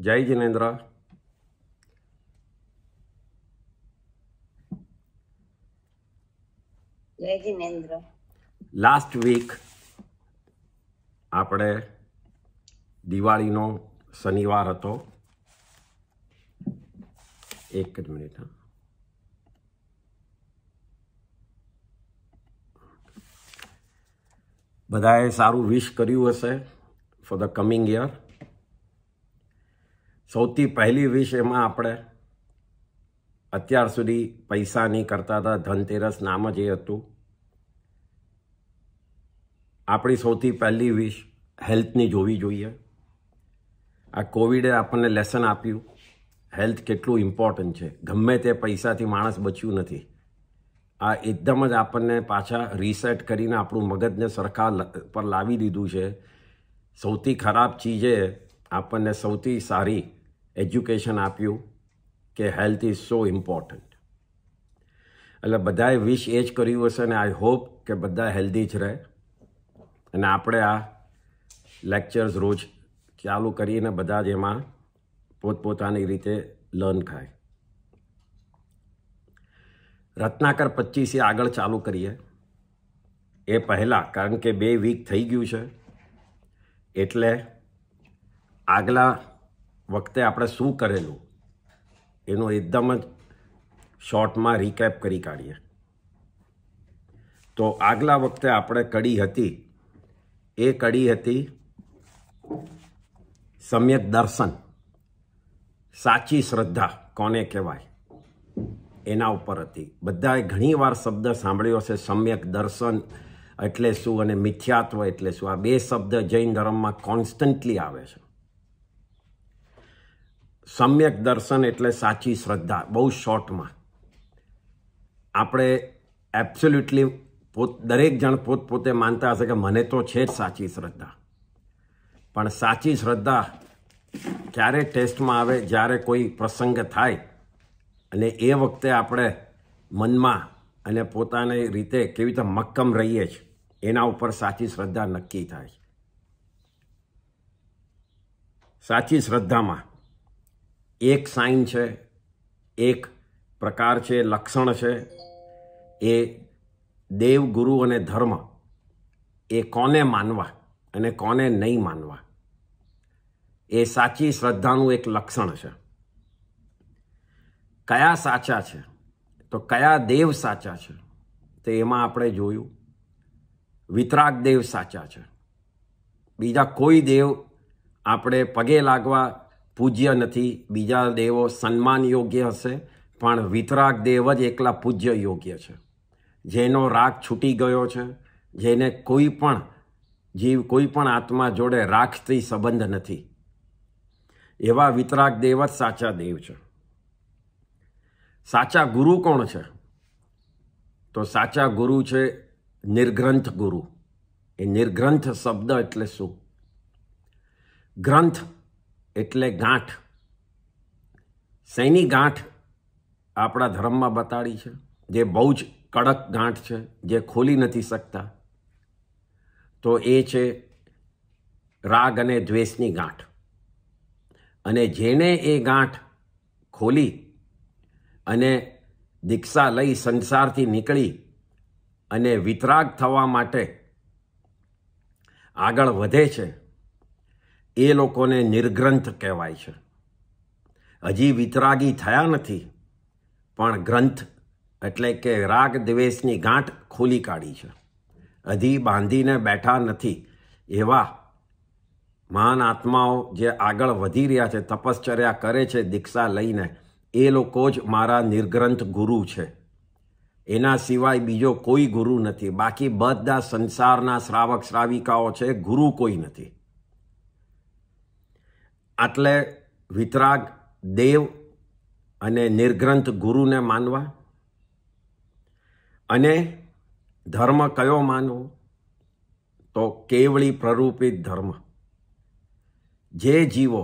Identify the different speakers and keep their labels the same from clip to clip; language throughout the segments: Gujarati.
Speaker 1: જય જિનેન્દ્ર લાસ્ટ વીક આપણે દિવાળીનો શનિવાર હતો એક જ મિનિટ હા બધાએ સારું વિશ કર્યું હશે ફોર ધ કમિંગ યર સૌથી પહેલી વિશ એમાં આપણે અત્યાર સુધી પૈસા નહીં કરતા હતા ધનતેરસ નામ જ એ હતું આપણી સૌથી પહેલી વિશ હેલ્થની જોવી જોઈએ આ કોવિડે આપણને લેસન આપ્યું હેલ્થ કેટલું ઇમ્પોર્ટન્ટ છે ગમે તે પૈસાથી માણસ બચ્યું નથી આ એકદમ જ આપણને પાછા રીસેટ કરીને આપણું મગજને સરખા પર લાવી દીધું છે સૌથી ખરાબ ચીજે આપણને સૌથી સારી એજ્યુકેશન આપ્યું કે હેલ્થ ઇઝ સો ઇમ્પોર્ટન્ટ એટલે બધાએ વિશ એ જ કર્યું હશે અને આઈ હોપ કે બધા હેલ્ધી જ રહે અને આપણે આ લેક્ચર્સ રોજ ચાલુ કરીને બધા જ એમાં પોતપોતાની રીતે લર્ન થાય રત્નાકર પચીસે આગળ ચાલુ કરીએ એ પહેલાં કારણ કે બે વીક થઈ ગયું છે એટલે આગલા વખતે આપણે શું કરેલું એનો એકદમ જ શોર્ટમાં રિકેપ કરી કાઢીએ તો આગલા વખતે આપણે કડી હતી એ કડી હતી સમ્યક દર્શન સાચી શ્રદ્ધા કોને કહેવાય એના ઉપર હતી બધાએ ઘણીવાર શબ્દ સાંભળ્યો છે સમ્યક દર્શન એટલે શું અને મિથ્યાત્વ એટલે શું આ બે શબ્દ જૈન ધર્મમાં કોન્સ્ટન્ટલી આવે છે સમ્યક દર્શન એટલે સાચી શ્રદ્ધા બહુ શોર્ટમાં આપણે એબ્સોલ્યુટલી પોત દરેક જણ પોતપોતે માનતા હશે કે મને તો છે જ સાચી શ્રદ્ધા પણ સાચી શ્રદ્ધા ક્યારે ટેસ્ટમાં આવે જ્યારે કોઈ પ્રસંગ થાય અને એ વખતે આપણે મનમાં અને પોતાની રીતે કેવી રીતે મક્કમ રહીએ છીએ એના ઉપર સાચી શ્રદ્ધા નક્કી થાય સાચી શ્રદ્ધામાં એક સાઇન છે એક પ્રકાર છે લક્ષણ છે એ દેવ ગુરુ અને ધર્મ એ કોને માનવા અને કોને નહીં માનવા એ સાચી શ્રદ્ધાનું એક લક્ષણ છે કયા સાચા છે તો કયા દેવ સાચા છે તે એમાં આપણે જોયું વિતરાગ દેવ સાચા છે બીજા કોઈ દેવ આપણે પગે લાગવા પૂજ્ય નથી બીજા દેવો સન્માન યોગ્ય હશે પણ વિતરાગ દેવ જ એકલા પૂજ્ય યોગ્ય છે જેનો રાગ છૂટી ગયો છે જેને કોઈ પણ જીવ કોઈ પણ આત્મા જોડે રાખથી સંબંધ નથી એવા વિતરાગ દેવ જ સાચા દેવ છે સાચા ગુરુ કોણ છે તો સાચા ગુરુ છે નિર્ગ્રંથ ગુરુ એ નિર્ગ્રંથ શબ્દ એટલે શું ગ્રંથ એટલે ગાંઠ સૈની ગાંઠ આપણા ધર્મમાં બતાડી છે જે બહુ જ કડક ગાંઠ છે જે ખોલી નથી શકતા તો એ છે રાગ અને દ્વેષની ગાંઠ અને જેણે એ ગાંઠ ખોલી અને દીક્ષા લઈ સંસારથી નીકળી અને વિતરાગ થવા માટે આગળ વધે છે એ લોકોને નિર્ગ્રંથ કહેવાય છે હજી વિતરાગી થયા નથી પણ ગ્રંથ એટલે કે રાગ દ્વેષની ગાંઠ ખોલી કાઢી છે હજી બાંધીને બેઠા નથી એવા મહાન આત્માઓ જે આગળ વધી રહ્યા છે તપશ્ચર્યા કરે છે દીક્ષા લઈને એ લોકો જ મારા નિર્ગ્રંથ ગુરુ છે એના સિવાય બીજો કોઈ ગુરુ નથી બાકી બધા સંસારના શ્રાવક શ્રાવિકાઓ છે ગુરુ કોઈ નથી આટલે વિતરાગ દેવ અને નિર્ગ્રંથ ગુરુને માનવા અને ધર્મ કયો માનવો તો કેવળી પ્રરૂપિત ધર્મ જે જીવો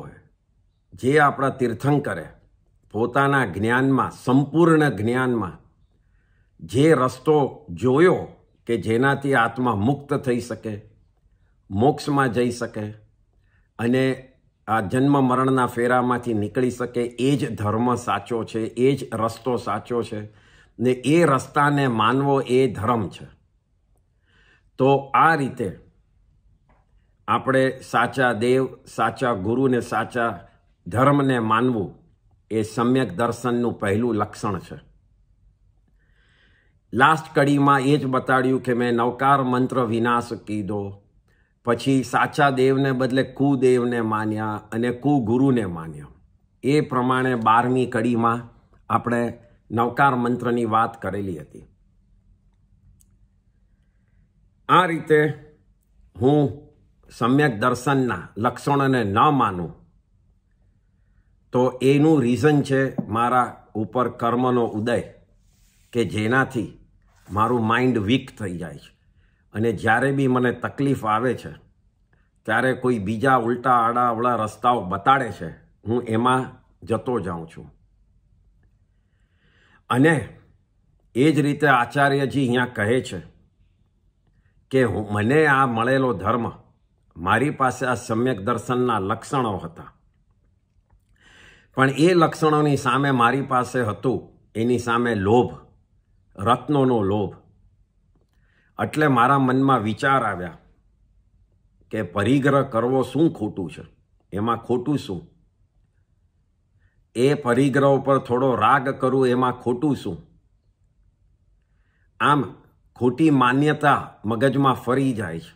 Speaker 1: જે આપણા તીર્થંકરે પોતાના જ્ઞાનમાં સંપૂર્ણ જ્ઞાનમાં જે રસ્તો જોયો કે જેનાથી આત્મા મુક્ત થઈ શકે મોક્ષમાં જઈ શકે અને આ જન્મ મરણના ફેરામાંથી નીકળી શકે એ જ ધર્મ સાચો છે એ જ રસ્તો સાચો છે ને એ રસ્તાને માનવો એ ધર્મ છે તો આ રીતે આપણે સાચા દેવ સાચા ગુરુને સાચા ધર્મને માનવું એ સમ્યક દર્શનનું પહેલું લક્ષણ છે લાસ્ટ કડીમાં એ જ બતાડ્યું કે મેં નવકાર મંત્ર વિનાશ કીધો પછી સાચા દેવને બદલે કુદેવને માન્યા અને કુગુરુને માન્યા એ પ્રમાણે બારમી કડીમાં આપણે નવકાર મંત્રની વાત કરેલી હતી આ રીતે હું સમ્યક દર્શનના લક્ષણોને ન માનું તો એનું રીઝન છે મારા ઉપર કર્મનો ઉદય કે જેનાથી મારું માઇન્ડ વીક થઈ જાય છે અને જ્યારે બી મને તકલીફ આવે છે ત્યારે કોઈ બીજા ઉલટા આડા રસ્તાઓ બતાડે છે હું એમાં જતો જાઉં છું અને એ જ રીતે આચાર્યજી અહીંયા કહે છે કે હું મને આ મળેલો ધર્મ મારી પાસે આ સમ્યક દર્શનના લક્ષણો હતા પણ એ લક્ષણોની સામે મારી પાસે હતું એની સામે લોભ રત્નોનો લોભ એટલે મારા મનમાં વિચાર આવ્યા કે પરિગ્રહ કરવો શું ખોટું છે એમાં ખોટું શું એ પરિગ્રહ ઉપર થોડો રાગ કરું એમાં ખોટું શું આમ ખોટી માન્યતા મગજમાં ફરી જાય છે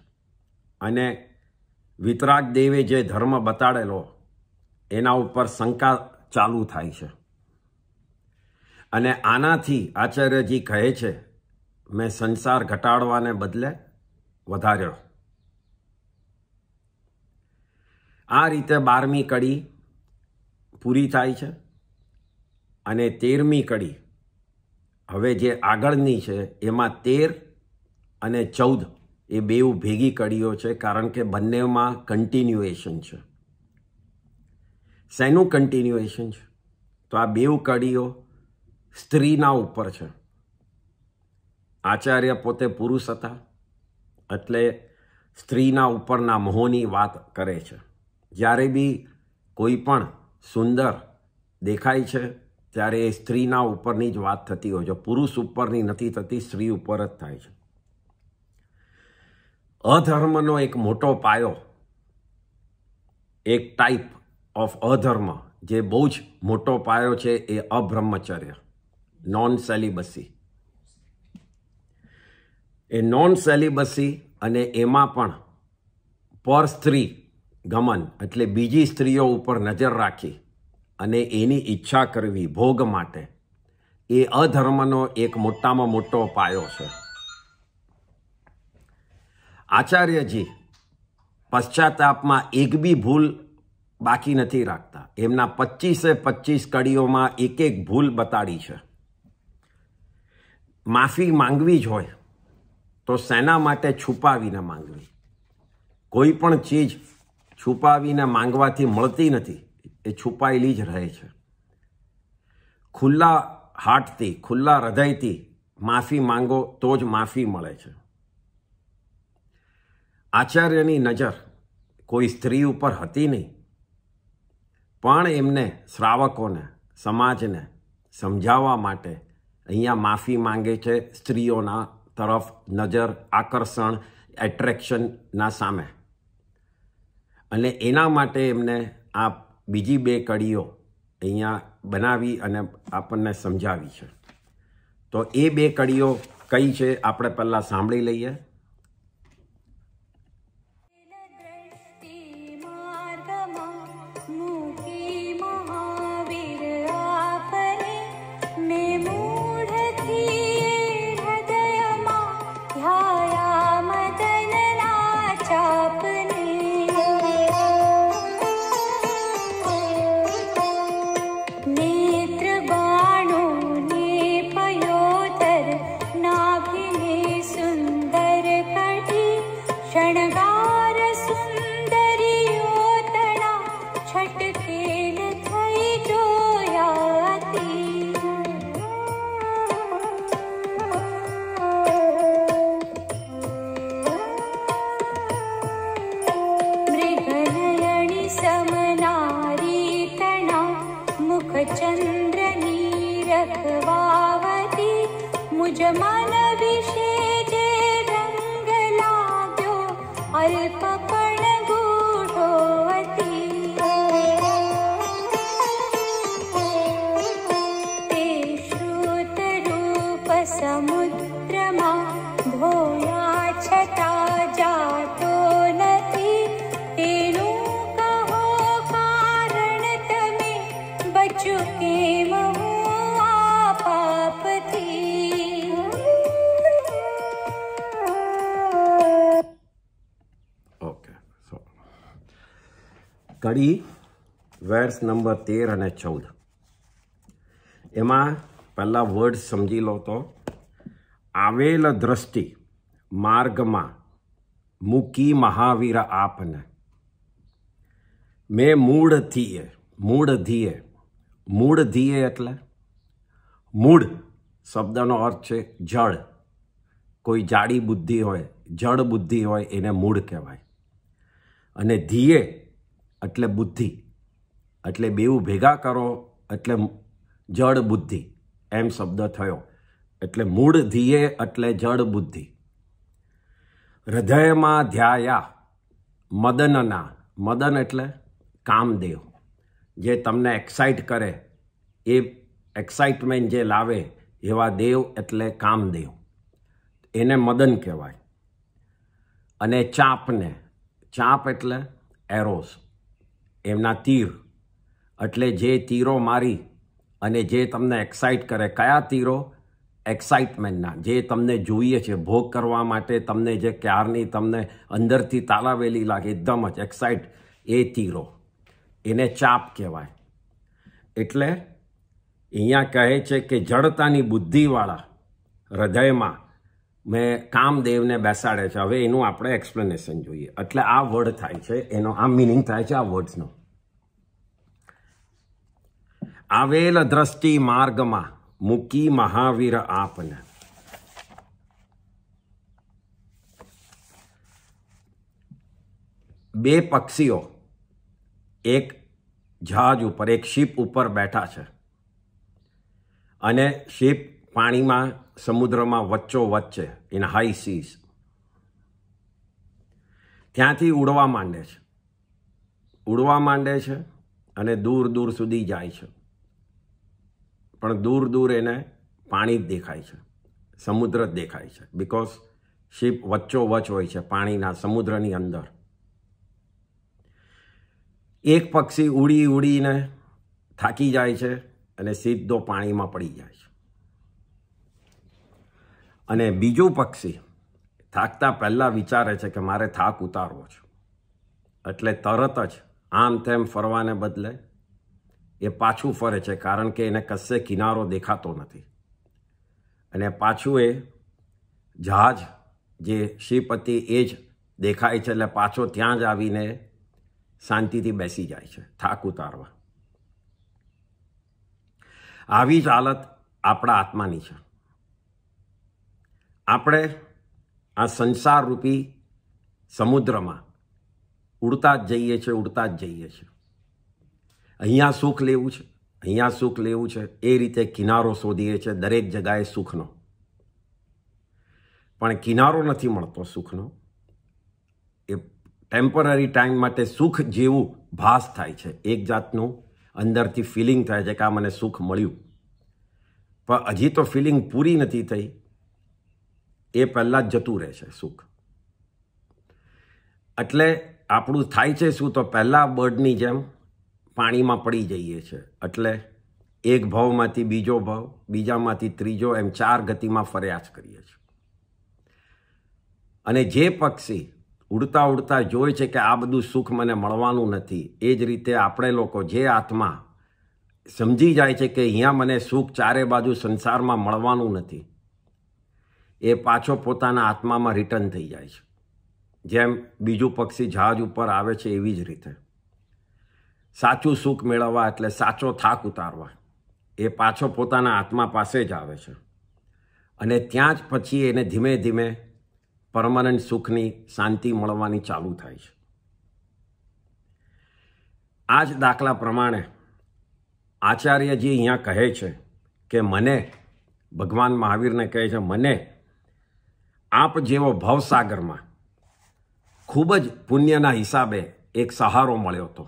Speaker 1: અને વિતરાગ દેવે જે ધર્મ બતાડેલો એના ઉપર શંકા ચાલુ થાય છે અને આનાથી આચાર્યજી કહે છે મેં સંસાર ઘટાડવાને બદલે વધાર્યો આ રીતે બારમી કડી પૂરી થાય છે અને તેરમી કડી હવે જે આગળની છે એમાં તેર અને ચૌદ એ બેઉ ભેગી કડીઓ છે કારણ કે બંનેમાં કન્ટિન્યુએશન છે શેનું કન્ટિન્યુએશન છે તો આ બેઉ કડીઓ સ્ત્રીના ઉપર છે આચાર્ય પોતે પુરુષ હતા એટલે સ્ત્રીના ઉપરના મોહની વાત કરે છે જ્યારે બી કોઈ પણ સુંદર દેખાય છે ત્યારે એ સ્ત્રીના ઉપરની જ વાત થતી હોય છે પુરુષ ઉપરની નથી થતી સ્ત્રી ઉપર જ થાય છે અધર્મનો એક મોટો પાયો એક ટાઈપ ઓફ અધર્મ જે બહુ જ મોટો પાયો છે એ અબ્રહ્મચર્ય નોન સેલિબસી એ નોન સેલિબસી અને એમાં પણ પર સ્ત્રી ગમન એટલે બીજી સ્ત્રીઓ ઉપર નજર રાખી અને એની ઈચ્છા કરવી ભોગ માટે એ અધર્મનો એક મોટામાં મોટો પાયો છે આચાર્યજી પશ્ચાતાપમાં એક બી ભૂલ બાકી નથી રાખતા એમના પચીસે પચીસ કડીઓમાં એક એક ભૂલ બતાડી છે માફી માંગવી જ હોય તો શેના માટે છુપાવીને માંગવી કોઈ પણ ચીજ છુપાવીને માંગવાથી મળતી નથી એ છુપાયેલી જ રહે છે ખુલ્લા હાટથી ખુલ્લા હૃદયથી માફી માંગો તો જ માફી મળે છે આચાર્યની નજર કોઈ સ્ત્રી ઉપર હતી નહીં પણ એમને શ્રાવકોને સમાજને સમજાવવા માટે અહીંયા માફી માંગે છે સ્ત્રીઓના તરફ નજર આકર્ષણ એટ્રેક્શનના સામે અને એના માટે એમને આ બીજી બે કડીઓ અહીંયા બનાવી અને આપણને સમજાવી છે તો એ બે કડીઓ કઈ છે આપણે પહેલાં સાંભળી લઈએ નળી વર્ડ્સ નંબર તેર અને ચૌદ એમાં પહેલાં વર્ડ સમજી લો તો આવેલ દ્રષ્ટિ માર્ગમાં મૂકી મહાવીર આપને મેં મૂળ ધીએ મૂળ ધીએ મૂળ ધીએ એટલે મૂળ શબ્દનો અર્થ છે જળ કોઈ જાડી બુદ્ધિ હોય જળ બુદ્ધિ હોય એને મૂળ કહેવાય અને ધીએ એટલે બુદ્ધિ એટલે બેવું ભેગા કરો એટલે જળ બુદ્ધિ એમ શબ્દ થયો એટલે મૂળ ધીએ એટલે જળ બુદ્ધિ હૃદયમાં ધ્યાયા મદનના મદન એટલે કામદેવ જે તમને એક્સાઇટ કરે એ એક્સાઇટમેન્ટ જે લાવે એવા દેવ એટલે કામદેવ એને મદન કહેવાય અને ચાંપને ચાંપ એટલે એરોઝ એમના તીર એટલે જે તીરો મારી અને જે તમને એક્સાઇટ કરે કયા તીરો એક્સાઇટમેન્ટના જે તમને જોઈએ છે ભોગ કરવા માટે તમને જે ક્યારની તમને અંદરથી તાલાવેલી લાગે એકદમ જ એક્સાઇટ એ તીરો એને ચાપ કહેવાય એટલે અહીંયા કહે છે કે જડતાની બુદ્ધિવાળા હૃદયમાં મેં કામદેવને બેસાડે છે હવે એનું આપણે એક્સપ્લેનેશન જોઈએ એટલે આ વર્ડ થાય છે એનો આ મિનિંગ થાય છે આ વર્ડ્સનો આવેલ દ્રષ્ટિ માર્ગમાં મૂકી મહાવીર આપને બે પક્ષીઓ એક જહાજ ઉપર એક શિપ ઉપર બેઠા છે અને શિપ પાણીમાં સમુદ્રમાં વચ્ચો વચ્ચે ઇન હાઈ સીઝ ત્યાંથી ઉડવા માંડે છે ઉડવા માંડે છે અને દૂર દૂર સુધી જાય છે પણ દૂર દૂર એને પાણી જ દેખાય છે સમુદ્ર જ દેખાય છે બિકોઝ શિપ વચ્ચોવચ હોય છે પાણીના સમુદ્રની અંદર એક પક્ષી ઉડી ઉડીને થાકી જાય છે અને સીધો પાણીમાં પડી જાય છે અને બીજું પક્ષી થાકતા પહેલાં વિચારે છે કે મારે થાક ઉતારવો છે એટલે તરત જ આમ તેમ ફરવાને બદલે એ પાછું ફરે છે કારણ કે એને કશે કિનારો દેખાતો નથી અને પાછું એ જહાજ જે શ્રીપતિ એ જ દેખાય છે એટલે પાછો ત્યાં જ આવીને શાંતિથી બેસી જાય છે થાક ઉતારવા આવી જ હાલત આપણા આત્માની છે આપણે આ સંસારરૂપી સમુદ્રમાં ઉડતા જ જઈએ છીએ ઉડતા જ જઈએ છીએ અહીંયા સુખ લેવું છે અહીંયા સુખ લેવું છે એ રીતે કિનારો શોધીએ છીએ દરેક જગાએ સુખનો પણ કિનારો નથી મળતો સુખનો એ ટેમ્પરરી ટાઈમ માટે સુખ જેવું ભાસ થાય છે એક જાતનું અંદરથી ફિલિંગ થાય છે કે આ મને સુખ મળ્યું પણ હજી તો ફિલિંગ પૂરી નથી થઈ એ પહેલાં જ જતું રહેશે સુખ એટલે આપણું થાય છે શું તો પહેલાં બર્ડની જેમ પાણીમાં પડી જઈએ છીએ એટલે એક ભાવમાંથી બીજો ભાવ બીજામાંથી ત્રીજો એમ ચાર ગતિમાં ફરિયાદ કરીએ છીએ અને જે પક્ષી ઉડતા ઉડતા જોઈ છે કે આ બધું સુખ મને મળવાનું નથી એ જ રીતે આપણે લોકો જે આત્મા સમજી જાય છે કે અહીંયા મને સુખ ચારે બાજુ સંસારમાં મળવાનું નથી એ પાછો પોતાના આત્મામાં રિટર્ન થઈ જાય છે જેમ બીજું પક્ષી જહાજ ઉપર આવે છે એવી જ રીતે સાચું સુખ મેળવવા એટલે સાચો થાક ઉતારવા એ પાછો પોતાના આત્મા પાસે જ આવે છે અને ત્યાં જ પછી એને ધીમે ધીમે પરમાનન્ટ સુખની શાંતિ મળવાની ચાલુ થાય છે આ જ દાખલા પ્રમાણે આચાર્યજી અહીંયા કહે છે કે મને ભગવાન મહાવીરને કહે છે મને આપ જેવો ભવસાગરમાં ખૂબ જ પુણ્યના હિસાબે એક સહારો મળ્યો હતો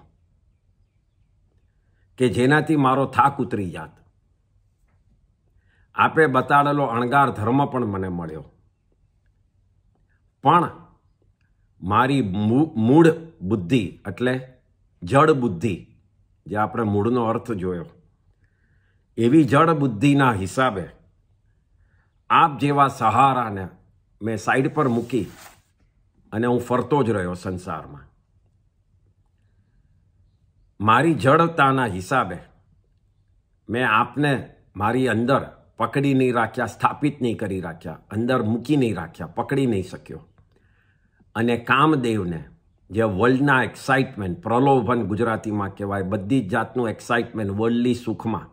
Speaker 1: કે જેનાથી મારો થાક ઉતરી જાત આપે બતાડેલો અણગાર ધર્મ પણ મને મળ્યો પણ મારી મૂળ બુદ્ધિ એટલે જડ બુદ્ધિ જે આપણે મૂળનો અર્થ જોયો એવી જડ બુદ્ધિના હિસાબે આપ જેવા સહારાને મેં સાઈડ પર મૂકી અને હું ફરતો જ રહ્યો સંસારમાં મારી જડતાના હિસાબે મેં આપને મારી અંદર પકડી નહીં રાખ્યા સ્થાપિત નહીં કરી રાખ્યા અંદર મૂકી નહીં રાખ્યા પકડી નહીં શક્યો અને કામદેવને જે વર્લ્ડના એક્સાઇટમેન્ટ પ્રલોભન ગુજરાતીમાં કહેવાય બધી જ જાતનું એક્સાઇટમેન્ટ વર્લ્ડલી સુખમાં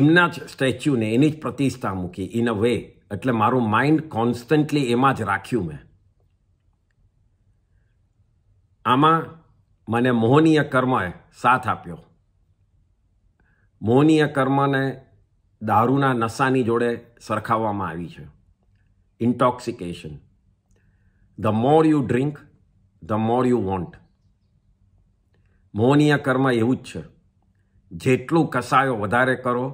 Speaker 1: એમના જ સ્ટેચ્યુને એની જ પ્રતિષ્ઠા મૂકી ઇન અ વે એટલે મારું માઇન્ડ કોન્સ્ટન્ટલી એમાં જ રાખ્યું મેં આમાં મને મોહનીય કર્મએ સાથ આપ્યો મોહનીય કર્મને દારૂના નશાની જોડે સરખાવવામાં આવી છે intoxication the more you drink the more you want મોહનીય કર્મ એવું જ છે જેટલું કસાયો વધારે કરો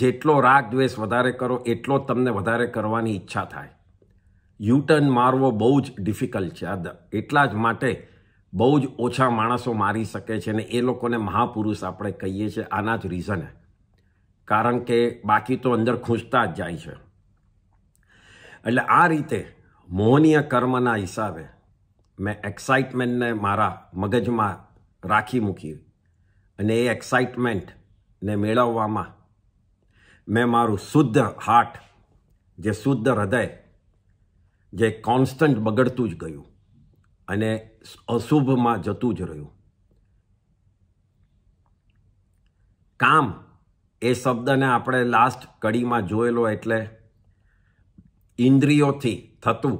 Speaker 1: જેટલો રાગ દ્વેષ વધારે કરો એટલો જ તમને વધારે કરવાની ઈચ્છા થાય યુટર્ન મારવો બહુ જ ડિફિકલ્ટ છે આ એટલા જ માટે બહુ જ ઓછા માણસો મારી શકે છે ને એ લોકોને મહાપુરુષ આપણે કહીએ છીએ આના જ રીઝને કારણ કે બાકી તો અંદર ખૂંચતા જ જાય છે એટલે આ રીતે મોહનીય કર્મના હિસાબે મેં એક્સાઇટમેન્ટને મારા મગજમાં રાખી મૂકી અને એ એક્સાઇટમેન્ટને મેળવવામાં મેં મારું શુદ્ધ હાર્ટ જે શુદ્ધ હૃદય જે કોન્સ્ટન્ટ બગડતું જ ગયું અને અશુભમાં જતું જ રહ્યું કામ એ શબ્દને આપણે લાસ્ટ કડીમાં જોયેલો એટલે ઇન્દ્રિયોથી થતું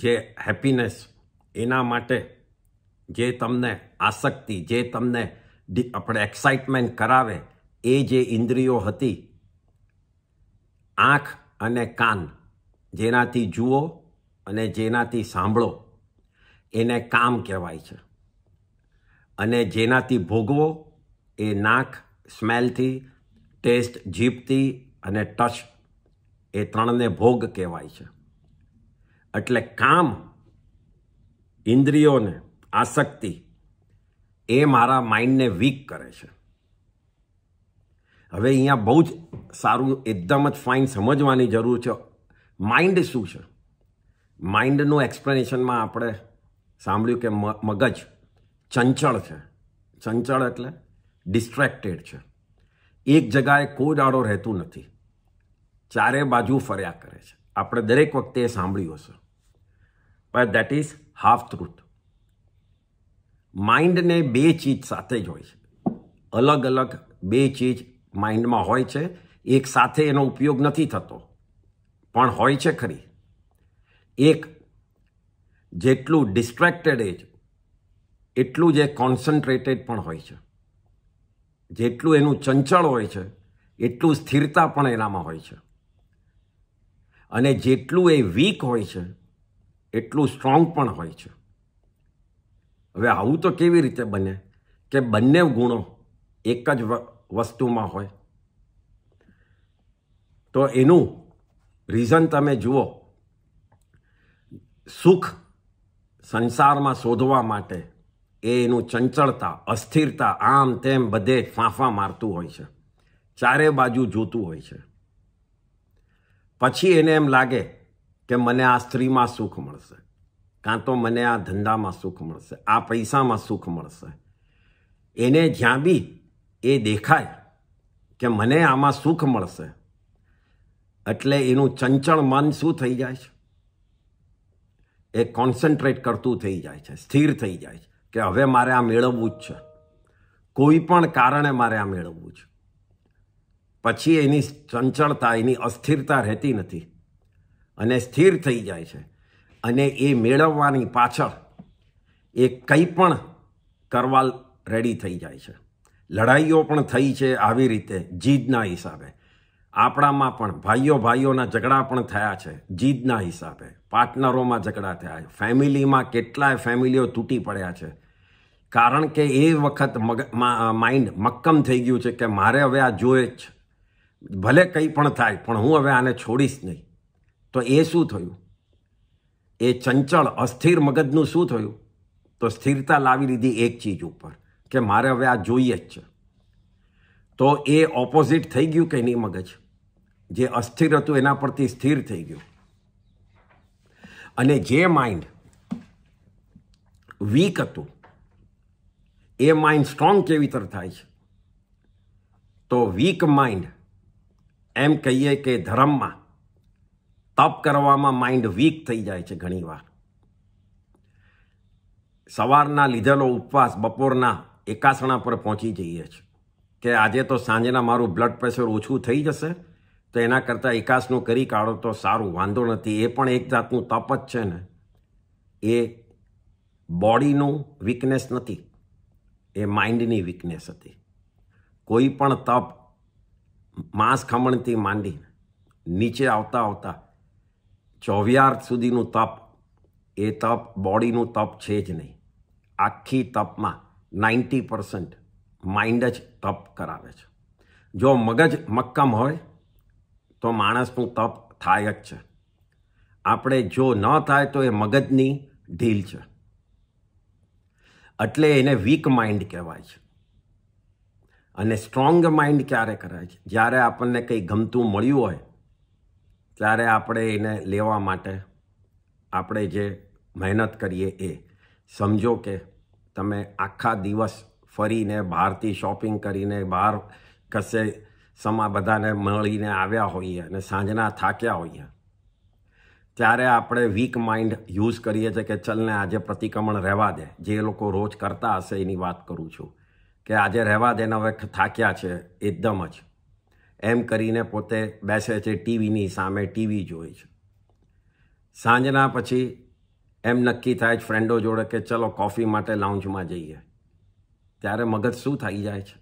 Speaker 1: જે હેપીનેસ એના માટે જે તમને આસક્તિ જે તમને આપણે એક્સાઇટમેન્ટ કરાવે એ જે ઇન્દ્રિયો હતી આંખ અને કાન જેનાથી જુઓ અને જેનાથી સાંભળો એને કામ કહેવાય છે અને જેનાથી ભોગવો એ નાક સ્મેલથી ટેસ્ટ જીભથી અને ટચ એ ત્રણને ભોગ કહેવાય છે એટલે કામ ઇન્દ્રિયોને આસક્તિ એ મારા માઇન્ડને વીક કરે છે હવે અહીંયા બહુ જ સારું એકદમ જ ફાઇન સમજવાની જરૂર છે માઇન્ડ શું છે માઇન્ડનું એક્સપ્લેનેશનમાં આપણે સાંભળ્યું કે મગજ ચંચળ છે ચંચળ એટલે ડિસ્ટ્રેક્ટેડ છે એક જગાએ કોઈ દાડો રહેતું નથી ચારે બાજુ ફર્યા કરે છે આપણે દરેક વખતે એ સાંભળ્યું હશે but that is half truth માઇન્ડને બે ચીજ સાથે જ હોય છે અલગ અલગ બે ચીજ માઇન્ડમાં હોય છે એક સાથે એનો ઉપયોગ નથી થતો પણ હોય છે ખરી એક જેટલું ડિસ્ટ્રેક્ટેડ એજ એટલું જ એ કોન્સન્ટ્રેટેડ પણ હોય છે જેટલું એનું ચંચળ હોય છે એટલું સ્થિરતા પણ એનામાં હોય છે અને જેટલું એ વીક હોય છે એટલું સ્ટ્રોંગ પણ હોય છે હવે આવું તો કેવી રીતે બને કે બંને ગુણો એક જ વસ્તુમાં હોય તો એનું રીઝન તમે જુઓ સુખ સંસારમાં શોધવા માટે એ એનું ચંચળતા અસ્થિરતા આમ તેમ બધે ફાંફા મારતું હોય છે ચારે બાજુ જોતું હોય છે પછી એને એમ લાગે કે મને આ સ્ત્રીમાં સુખ મળશે કાં તો મને આ ધંધામાં સુખ મળશે આ પૈસામાં સુખ મળશે એને જ્યાં બી એ દેખાય કે મને આમાં સુખ મળશે એટલે એનું ચંચળ મન શું થઈ જાય છે એ કોન્સન્ટ્રેટ કરતું થઈ જાય છે સ્થિર થઈ જાય છે કે હવે મારે આ મેળવવું જ છે કોઈ પણ કારણે મારે આ મેળવવું છે પછી એની ચંચળતા એની અસ્થિરતા રહેતી નથી અને સ્થિર થઈ જાય છે અને એ મેળવવાની પાછળ એ કંઈ પણ કરવા રેડી થઈ જાય છે લડાઈઓ પણ થઈ છે આવી રીતે જીદના હિસાબે આપણામાં પણ ભાઈઓ ભાઈઓના ઝઘડા પણ થયા છે જીદના હિસાબે પાર્ટનરોમાં ઝઘડા થયા છે ફેમિલીમાં કેટલાય ફેમિલીઓ તૂટી પડ્યા છે કારણ કે એ વખત મગ માઇન્ડ મક્કમ થઈ ગયું છે કે મારે હવે આ જોઈએ જ ભલે કંઈ પણ થાય પણ હું હવે આને છોડીશ નહીં તો એ શું થયું એ ચંચળ અસ્થિર મગજનું શું થયું તો સ્થિરતા લાવી લીધી એક ચીજ ઉપર કે મારે હવે આ જોઈએ જ છે તો એ ઓપોઝિટ થઈ ગયું કે એની મગજ જે અસ્થિર હતું એના પરથી સ્થિર થઈ ગયું અને જે માઇન્ડ વીક હતું એ માઇન્ડ સ્ટ્રોંગ કેવી રીતે થાય છે તો વીક માઇન્ડ એમ કહીએ કે ધર્મમાં તપ કરવામાં માઇન્ડ વીક થઈ જાય છે ઘણીવાર સવારના લીધેલો ઉપવાસ બપોરના એકાસણા પર પહોંચી જઈએ છીએ કે આજે તો સાંજના મારું બ્લડ પ્રેશર ઓછું થઈ જશે તો એના કરતાં એકાસનું કરી કાઢો તો સારું વાંધો નથી એ પણ એક જાતનું તપ જ છે ને એ બોડીનું વીકનેસ નથી એ માઇન્ડની વીકનેસ હતી કોઈ પણ તપ માંસ ખમણથી માંડી નીચે આવતા આવતા ચોવિયાર સુધીનું તપ એ તપ બોડીનું તપ છે જ નહીં આખી તપમાં નાઇન્ટી પર્સન્ટ માઇન્ડ જ તપ કરાવે છે જો મગજ મક્કમ હોય તો માણસનું તપ થાય જ છે આપણે જો ન થાય તો એ મગજની ઢીલ છે એટલે એને વીક માઇન્ડ કહેવાય છે અને સ્ટ્રોંગ માઇન્ડ ક્યારે કરાય છે જ્યારે આપણને કંઈ ગમતું મળ્યું હોય ત્યારે આપણે એને લેવા માટે આપણે જે મહેનત કરીએ એ સમજો કે તમે આખા દિવસ ફરીને બહારથી શોપિંગ કરીને બહાર કશે સમા બધાને મળીને આવ્યા હોઈએ અને સાંજના થાક્યા હોઈએ ત્યારે આપણે વીક માઇન્ડ યુઝ કરીએ છીએ કે ચલને આજે પ્રતિક્રમણ રહેવા દે જે લોકો રોજ કરતા હશે એની વાત કરું છું કે આજે રહેવા દેના હવે થાક્યા છે એકદમ જ એમ કરીને પોતે બેસે છે ટીવીની સામે ટીવી જોવે છે સાંજના પછી એમ નક્કી થાય જ ફ્રેન્ડો જોડે કે ચલો કોફી માટે લાઉન્જમાં જઈએ ત્યારે મગજ શું થઈ જાય છે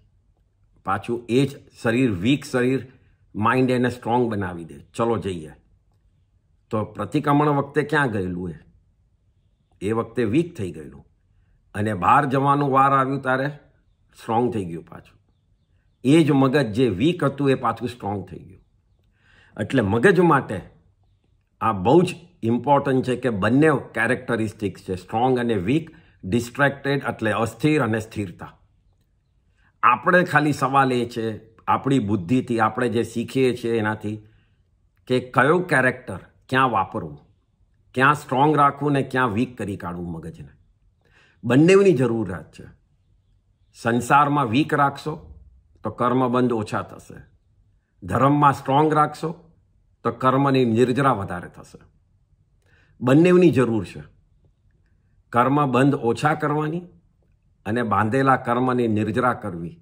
Speaker 1: પાછું એ જ શરીર વીક શરીર માઇન્ડ એને સ્ટ્રોંગ બનાવી દે ચલો જઈએ તો પ્રતિક્રમણ વખતે ક્યાં ગયેલું એ એ વખતે વીક થઈ ગયેલું અને બહાર જવાનું વાર આવ્યું ત્યારે સ્ટ્રોંગ થઈ ગયું પાછું એ જ મગજ જે વીક હતું એ પાછું સ્ટ્રોંગ થઈ ગયું એટલે મગજ માટે આ બહુ જ ઇમ્પોર્ટન્ટ છે કે બંને કેરેક્ટરિસ્ટિક્સ છે સ્ટ્રોંગ અને વીક ડિસ્ટ્રેક્ટેડ એટલે અસ્થિર અને સ્થિરતા આપણે ખાલી સવાલ એ છે આપણી બુદ્ધિથી આપણે જે શીખીએ છીએ એનાથી કે કયો કેરેક્ટર ક્યાં વાપરવું ક્યાં સ્ટ્રોંગ રાખવું ને ક્યાં વીક કરી કાઢવું મગજને બંનેની જરૂરિયાત છે સંસારમાં વીક રાખશો તો કર્મબંધ ઓછા થશે ધર્મમાં સ્ટ્રોંગ રાખશો તો કર્મની નિર્જરા વધારે થશે બંનેની જરૂર છે કર્મ બંધ ઓછા કરવાની અને બાંધેલા કર્મની નિર્જરા કરવી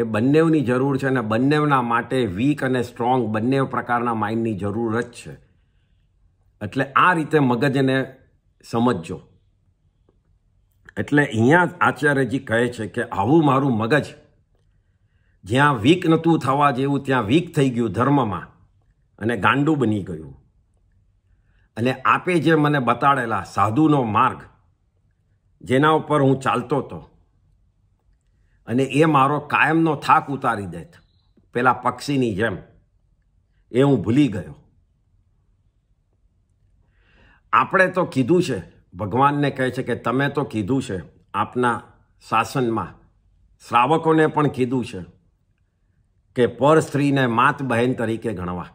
Speaker 1: એ બંનેવની જરૂર છે અને બંનેવના માટે વીક અને સ્ટ્રોંગ બંને પ્રકારના માઇન્ડની જરૂર જ છે એટલે આ રીતે મગજને સમજજો એટલે અહીંયા આચાર્યજી કહે છે કે આવું મારું મગજ જ્યાં વીક નહોતું થવા જેવું ત્યાં વીક થઈ ગયું ધર્મમાં અને ગાંડું બની ગયું અને આપે જે મને બતાડેલા સાધુનો માર્ગ જેના ઉપર હું ચાલતો હતો અને એ મારો કાયમનો થાક ઉતારી દેત પેલા પક્ષીની જેમ એ હું ભૂલી ગયો આપણે તો કીધું છે ભગવાનને કહે છે કે તમે તો કીધું છે આપના શાસનમાં શ્રાવકોને પણ કીધું છે કે પર સ્ત્રીને માત બહેન તરીકે ગણવા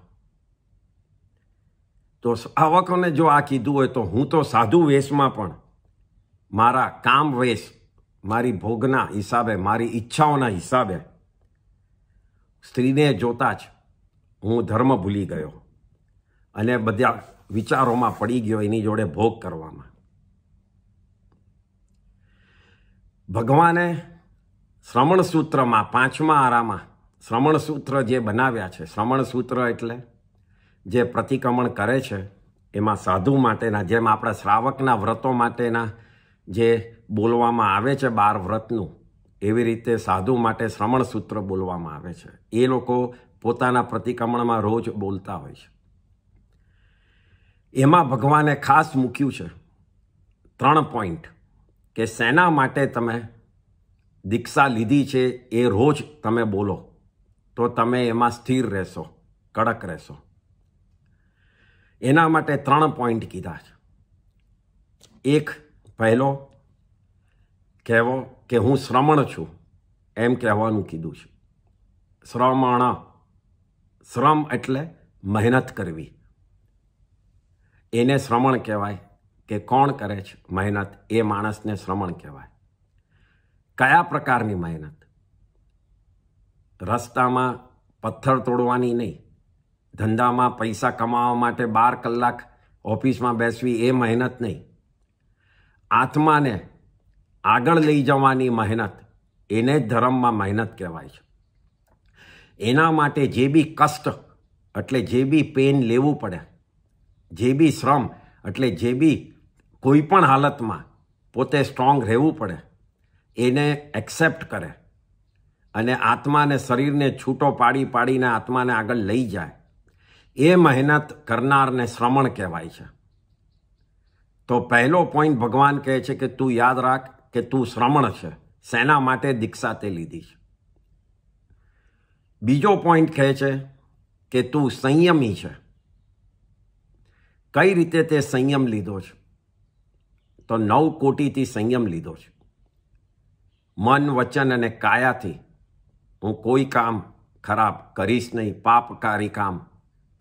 Speaker 1: તો આવકોને જો આ કીધું હોય તો હું તો સાધુ વેશમાં પણ મારા કામ વેશ મારી ભોગના હિસાબે મારી ઈચ્છાઓના હિસાબે સ્ત્રીને જોતા જ હું ધર્મ ભૂલી ગયો અને બધા વિચારોમાં પડી ગયો એની જોડે ભોગ કરવામાં ભગવાને શ્રવણ સૂત્રમાં પાંચમા આરામાં શ્રવણ સૂત્ર જે બનાવ્યા છે શ્રવણ સૂત્ર એટલે જે પ્રતિક્રમણ કરે છે એમાં સાધુ માટેના જેમ આપણા શ્રાવકના વ્રતો માટેના જે બોલવામાં આવે છે બાર વ્રતનું એવી રીતે સાધુ માટે શ્રમણ સૂત્ર બોલવામાં આવે છે એ લોકો પોતાના પ્રતિક્રમણમાં રોજ બોલતા હોય છે એમાં ભગવાને ખાસ મૂક્યું છે ત્રણ પોઈન્ટ કે સેના માટે તમે દીક્ષા લીધી છે એ રોજ તમે બોલો તો તમે એમાં સ્થિર રહેશો કડક રહેશો એના માટે ત્રણ પોઈન્ટ કીધા છે એક પહેલો કહેવો કે હું શ્રમણ છું એમ કહેવાનું કીધું છે શ્રમણ શ્રમ એટલે મહેનત કરવી એને શ્રમણ કહેવાય કે કોણ કરે છે મહેનત એ માણસને શ્રમણ કહેવાય કયા પ્રકારની મહેનત રસ્તામાં પથ્થર તોડવાની નહીં ધંધામાં પૈસા કમાવા માટે બાર કલાક ઓફિસમાં બેસવી એ મહેનત નહીં આત્માને આગળ લઈ જવાની મહેનત એને જ ધર્મમાં મહેનત કહેવાય છે એના માટે જે બી કષ્ટ એટલે જે બી પેન લેવું પડે જે બી શ્રમ એટલે જે બી કોઈ પણ હાલતમાં પોતે સ્ટ્રોંગ રહેવું પડે એને એક્સેપ્ટ કરે અને આત્માને શરીરને છૂટો પાડી પાડીને આત્માને આગળ લઈ જાય એ મહેનત કરનારને શ્રમણ કહેવાય છે તો પહેલો પોઈન્ટ ભગવાન કહે છે કે તું યાદ રાખ કે તું શ્રમણ છે સેના માટે દીક્ષા તે લીધી છે બીજો પોઈન્ટ કહે છે કે તું સંયમી છે કઈ રીતે તે સંયમ લીધો છે તો નવ કોટીથી સંયમ લીધો છે મન વચન અને કાયાથી હું કોઈ કામ ખરાબ કરીશ નહીં પાપકારી કામ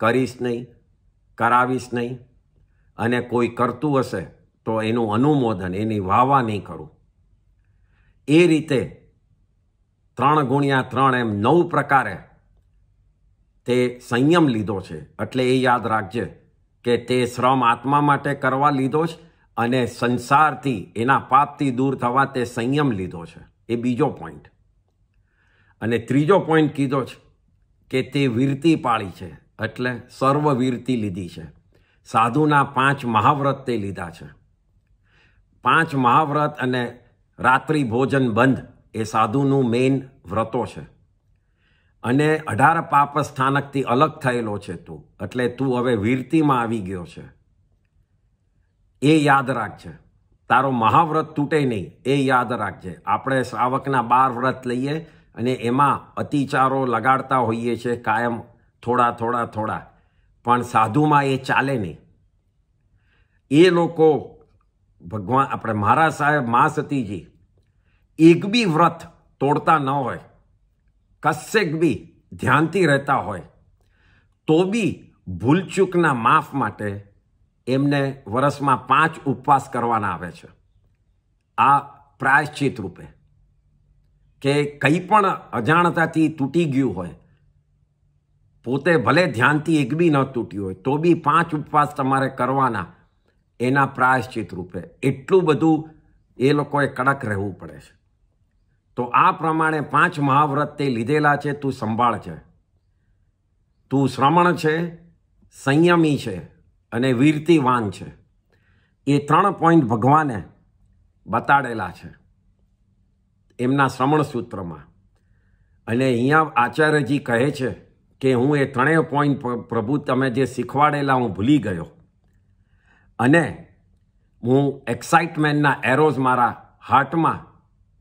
Speaker 1: કરીશ નહીં કરાવીશ નહીં અને કોઈ કરતું હશે તો એનું અનુમોદન એની વાવા નહીં કરું એ રીતે ત્રણ ગુણ્યા ત્રણ એમ નવ પ્રકારે તે સંયમ લીધો છે એટલે એ યાદ રાખજે કે તે શ્રમ આત્મા માટે કરવા લીધો છે અને સંસારથી એના પાપથી દૂર થવા તે સંયમ લીધો છે એ બીજો પોઈન્ટ અને ત્રીજો પોઈન્ટ કીધો છે કે તે વીરતી પાળી છે એટલે સર્વવીરતી લીધી છે સાધુના પાંચ મહાવ્રત તે લીધા છે પાંચ મહાવ્રત અને રાત્રિ ભોજન બંધ એ સાધુનું મેઇન વ્રતો છે અને અઢાર પાપ સ્થાનકથી અલગ થયેલો છે તું એટલે તું હવે વીરતીમાં આવી ગયો છે એ યાદ રાખજે તારો મહાવ્રત તૂટે નહીં એ યાદ રાખજે આપણે શ્રાવકના બાર વ્રત લઈએ અને એમાં અતિચારો લગાડતા હોઈએ છીએ કાયમ થોડા થોડા થોડા પણ સાધુમાં એ ચાલે નહીં એ લોકો ભગવાન આપણે મહારાજ સાહેબ મા સતીજી એક બી વ્રત તોડતા ન હોય કશેક બી ધ્યાનથી રહેતા હોય તો બી ભૂલચૂકના માફ માટે એમને વરસમાં પાંચ ઉપવાસ કરવાના આવે છે આ પ્રાયશ્ચિત રૂપે કે કંઈ પણ અજાણતાથી તૂટી ગયું હોય પોતે ભલે ધ્યાનથી એક બી ન તૂટ્યું હોય તો બી પાંચ ઉપવાસ તમારે કરવાના એના પ્રાયશ્ચિત રૂપે એટલું બધું એ લોકોએ કડક રહેવું પડે છે તો આ પ્રમાણે પાંચ મહાવ્રત તે લીધેલા છે તું સંભાળ છે તું શ્રમણ છે સંયમી છે અને વીરતીવાન છે એ ત્રણ પોઈન્ટ ભગવાને બતાડેલા છે એમના શ્રમણ સૂત્રમાં અને અહીંયા આચાર્યજી કહે છે કે હું એ ત્રણેય પોઈન્ટ પ્રભુ તમે જે શીખવાડેલા હું ભૂલી ગયો અને હું એક્સાઇટમેન્ટના એરોઝ મારા હાર્ટમાં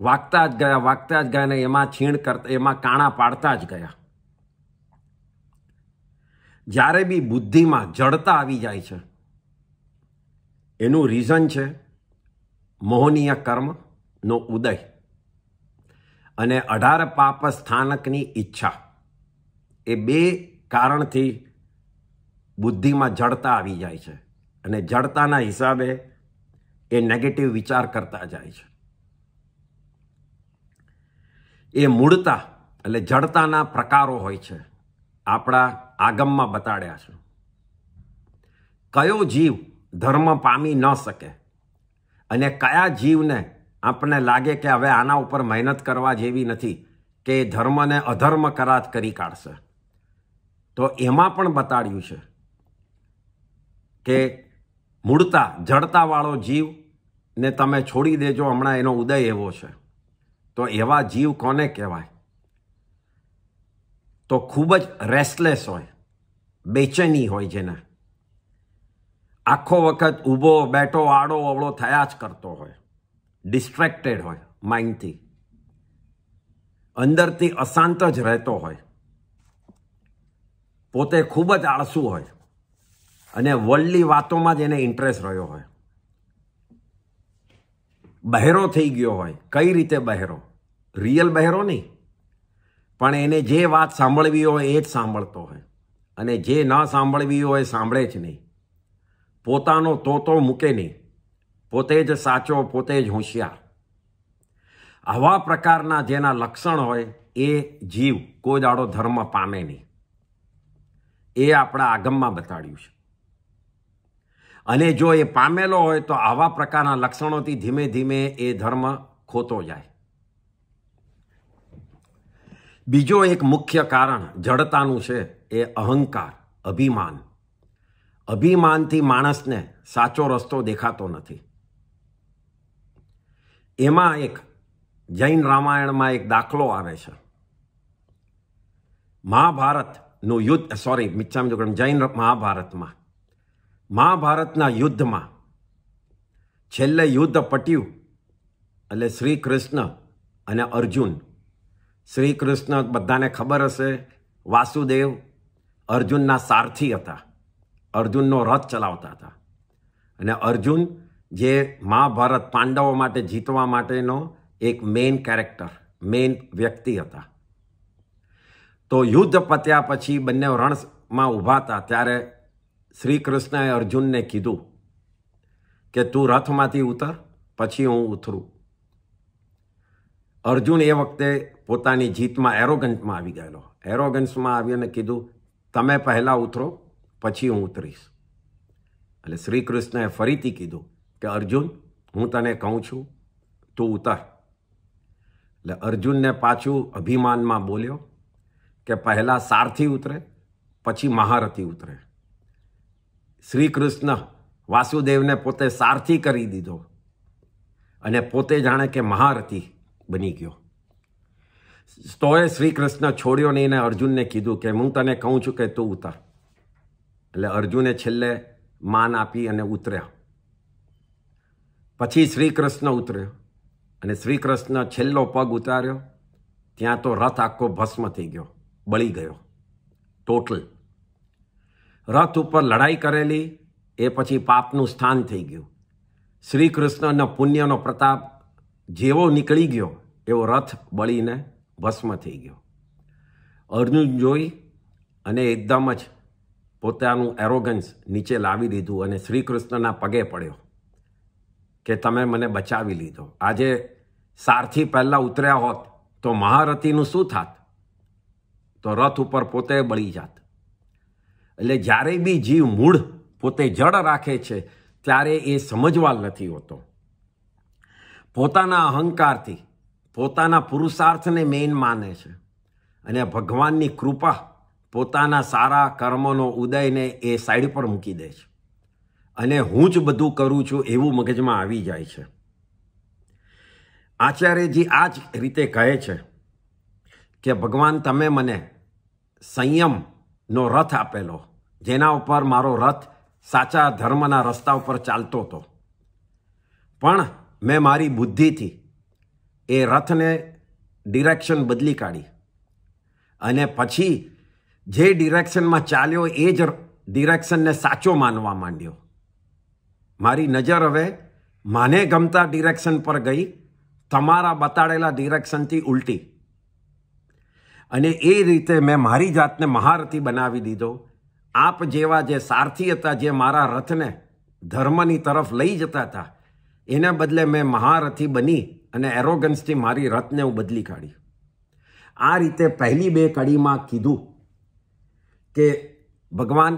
Speaker 1: વાગતા જ ગયા વાગતા જ ગયા ને એમાં છીણ કરતા એમાં કાણા પાડતા જ ગયા જ્યારે બી બુદ્ધિમાં જડતા આવી જાય છે એનું રીઝન છે મોહનીય કર્મનો ઉદય અને અઢાર પાપ સ્થાનકની ઈચ્છા એ બે કારણથી બુદ્ધિમાં જડતા આવી જાય છે અને જડતાના હિસાબે એ નેગેટિવ વિચાર કરતા જાય છે એ મૂળતા એટલે જડતાના પ્રકારો હોય છે આપણા આગમમાં બતાડ્યા છે કયો જીવ ધર્મ પામી ન શકે અને કયા જીવને આપણને લાગે કે હવે આના ઉપર મહેનત કરવા જેવી નથી કે ધર્મને અધર્મ કરાત કરી કાઢશે તો એમાં પણ બતાડ્યું છે કે મૂળતા જડતાવાળો જીવને તમે છોડી દેજો હમણાં એનો ઉદય એવો છે તો એવા જીવ કોને કહેવાય તો ખૂબ જ રેસ્ટલેસ હોય બેચેની હોય જેને આખો વખત ઊભો બેઠો આડો અવળો થયા જ કરતો હોય ડિસ્ટ્રેક્ટેડ હોય માઇન્ડથી અંદરથી અશાંત જ રહેતો હોય પોતે ખૂબ જ આળસુ હોય અને વર્લ્ડલી વાતોમાં જ એને ઇન્ટરેસ્ટ રહ્યો હોય બહેરો થઈ ગયો હોય કઈ રીતે બહેરો રિયલ બહેરો નહીં પણ એને જે વાત સાંભળવી હોય એ જ સાંભળતો હોય અને જે ન સાંભળવી હોય સાંભળે જ નહીં પોતાનો તોતો મૂકે નહીં પોતે જ સાચો પોતે જ હોશિયાર આવા પ્રકારના જેના લક્ષણ હોય એ જીવ કોઈ દાડો ધર્મ પામે નહીં એ આપણા આગમમાં બતાડ્યું છે અને જો એ પામેલો હોય તો આવા પ્રકારના લક્ષણોથી ધીમે ધીમે એ ધર્મ ખોતો જાય બીજો એક મુખ્ય કારણ જડતાનું છે એ અહંકાર અભિમાન અભિમાનથી માણસને સાચો રસ્તો દેખાતો નથી એમાં એક જૈન રામાયણમાં એક દાખલો આવે છે મહાભારત નું યુદ્ધ સોરી મિચ્છામી જૈન મહાભારતમાં મહાભારતના યુદ્ધમાં છેલ્લે યુદ્ધ પટ્યું એટલે શ્રી કૃષ્ણ અને અર્જુન શ્રી કૃષ્ણ બધાને ખબર હશે વાસુદેવ અર્જુનના સારથી હતા અર્જુનનો રથ ચલાવતા હતા અને અર્જુન જે મહાભારત પાંડવો માટે જીતવા માટેનો એક મેઇન કેરેક્ટર મેઇન વ્યક્તિ હતા તો યુદ્ધ પત્યા પછી બંને રણમાં ઊભા હતા ત્યારે શ્રી કૃષ્ણએ અર્જુનને કીધું કે તું રથમાંથી ઉતર પછી હું ઉતરું અર્જુન એ વખતે પોતાની જીતમાં એરોગન્સમાં આવી ગયેલો એરોગન્સમાં આવીને કીધું તમે પહેલાં ઉતરો પછી હું ઉતરીશ એટલે શ્રી કૃષ્ણએ ફરીથી કીધું કે અર્જુન હું તને કહું છું તું ઉતર એટલે અર્જુનને પાછું અભિમાનમાં બોલ્યો કે પહેલાં સારથી ઉતરે પછી મહારથી ઉતરે શ્રી કૃષ્ણ વાસુદેવને પોતે સારથી કરી દીધો અને પોતે જાણે કે મહારથી બની ગયો તોએ શ્રી કૃષ્ણ છોડ્યો નહીં ને અર્જુનને કીધું કે હું તને કહું છું કે તું ઉતર એટલે અર્જુને છેલ્લે માન આપી અને ઉતર્યા પછી શ્રી કૃષ્ણ ઉતર્યો અને શ્રી કૃષ્ણ છેલ્લો પગ ઉતાર્યો ત્યાં તો રથ આખો ભસ્મ થઈ ગયો બળી ગયો ટોટલ રથ ઉપર લડાઈ કરેલી એ પછી પાપનું સ્થાન થઈ ગયું શ્રી કૃષ્ણના પુણ્યનો પ્રતાપ જેવો નીકળી ગયો એવો રથ બળીને ભસ્મ થઈ ગયો અર્જુન જોઈ અને એકદમ જ પોતાનું એરોગન્સ નીચે લાવી દીધું અને શ્રી કૃષ્ણના પગે પડ્યો કે તમે મને બચાવી લીધો આજે સારથી પહેલાં ઉતર્યા હોત તો મહારથીનું શું થાત તો રથ ઉપર પોતે બળી જાત એટલે જ્યારે બી જીવ મૂળ પોતે જળ રાખે છે ત્યારે એ સમજવાલ નથી હોતો પોતાના અહંકારથી પોતાના પુરુષાર્થને મેઇન માને છે અને ભગવાનની કૃપા પોતાના સારા કર્મનો ઉદયને એ સાઈડ પર મૂકી દે છે અને હું જ બધું કરું છું એવું મગજમાં આવી જાય છે આચાર્યજી આ જ રીતે કહે છે કે ભગવાન તમે મને સંયમનો રથ આપેલો જેના ઉપર મારો રથ સાચા ધર્મના રસ્તા ઉપર ચાલતો હતો પણ મેં મારી બુદ્ધિથી એ રથને ડિરેક્શન બદલી કાઢી અને પછી જે ડિરેક્શનમાં ચાલ્યો એ જ ડિરેક્શનને સાચો માનવા માંડ્યો મારી નજર હવે મને ગમતા ડિરેક્શન પર ગઈ તમારા બતાડેલા ડિરેક્શનથી ઉલટી અને એ રીતે મેં મારી જાતને મહારથી બનાવી દીધો આપ જેવા જે સારથી હતા જે મારા રથને ધર્મની તરફ લઈ જતા હતા એના બદલે મેં મહારથી બની અને એરોગન્સથી મારી રથને હું બદલી કાઢી આ રીતે પહેલી બે કડીમાં કીધું કે ભગવાન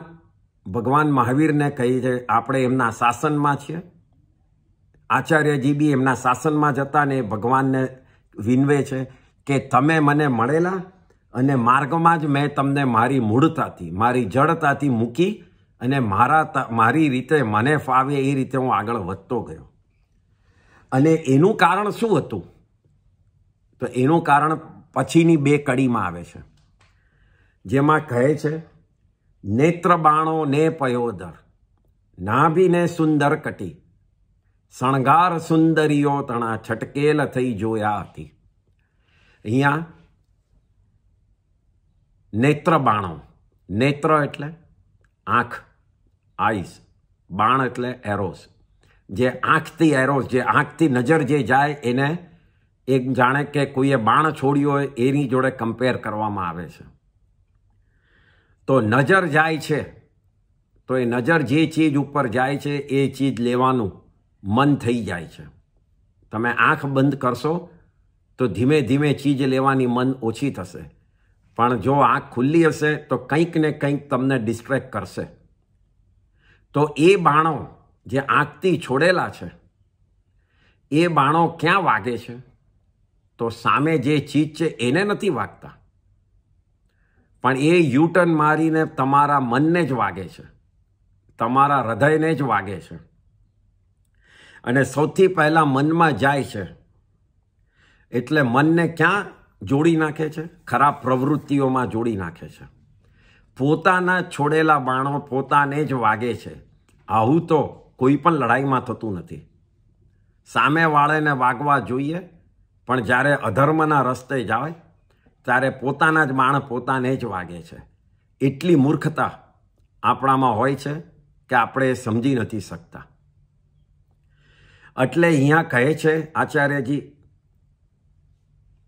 Speaker 1: ભગવાન મહાવીરને કહી છે આપણે એમના શાસનમાં છીએ આચાર્યજી બી એમના શાસનમાં જતા ને ભગવાનને વિનવે છે કે તમે મને મળેલા અને માર્ગમાં જ મેં તમને મારી મૂળતાથી મારી જડતાથી મૂકી અને મારા મારી રીતે મને ફાવે એ રીતે હું આગળ વધતો ગયો અને એનું કારણ શું હતું તો એનું કારણ પછીની બે કડીમાં આવે છે જેમાં કહે છે નેત્ર બાણો ને પયોદર નાભીને સુંદર કટી શણગાર સુંદરીઓ તણા છટકેલ થઈ જોયા હતી અહીંયા નેત્ર બાણો નેત્ર એટલે આંખ આઈસ બાણ એટલે એરોસ જે આંખથી એરોસ જે આંખથી નજર જે જાય એને એક જાણે કે કોઈએ બાણ છોડ્યો હોય એની જોડે કમ્પેર કરવામાં આવે છે તો નજર જાય છે તો એ નજર જે ચીજ ઉપર જાય છે એ ચીજ લેવાનું મન થઈ જાય છે તમે આંખ બંધ કરશો તો ધીમે ધીમે ચીજ લેવાની મન ઓછી થશે પણ જો આંખ ખુલ્લી હશે તો કંઈક ને કંઈક તમને ડિસ્ટ્રેક્ટ કરશે તો એ બાણો જે આંખથી છોડેલા છે એ બાણો ક્યાં વાગે છે તો સામે જે ચીજ છે એને નથી વાગતા પણ એ યુટર્ન મારીને તમારા મનને જ વાગે છે તમારા હૃદયને જ વાગે છે અને સૌથી પહેલાં મનમાં જાય છે એટલે મનને ક્યાં જોડી નાખે છે ખરાબ પ્રવૃત્તિઓમાં જોડી નાખે છે પોતાના છોડેલા બાણો પોતાને જ વાગે છે આવું તો કોઈ પણ લડાઈમાં થતું નથી સામેવાળાને વાગવા જોઈએ પણ જ્યારે અધર્મના રસ્તે જાય ત્યારે પોતાના જ બાણ પોતાને જ વાગે છે એટલી મૂર્ખતા આપણામાં હોય છે કે આપણે સમજી નથી શકતા એટલે અહીંયા કહે છે આચાર્યજી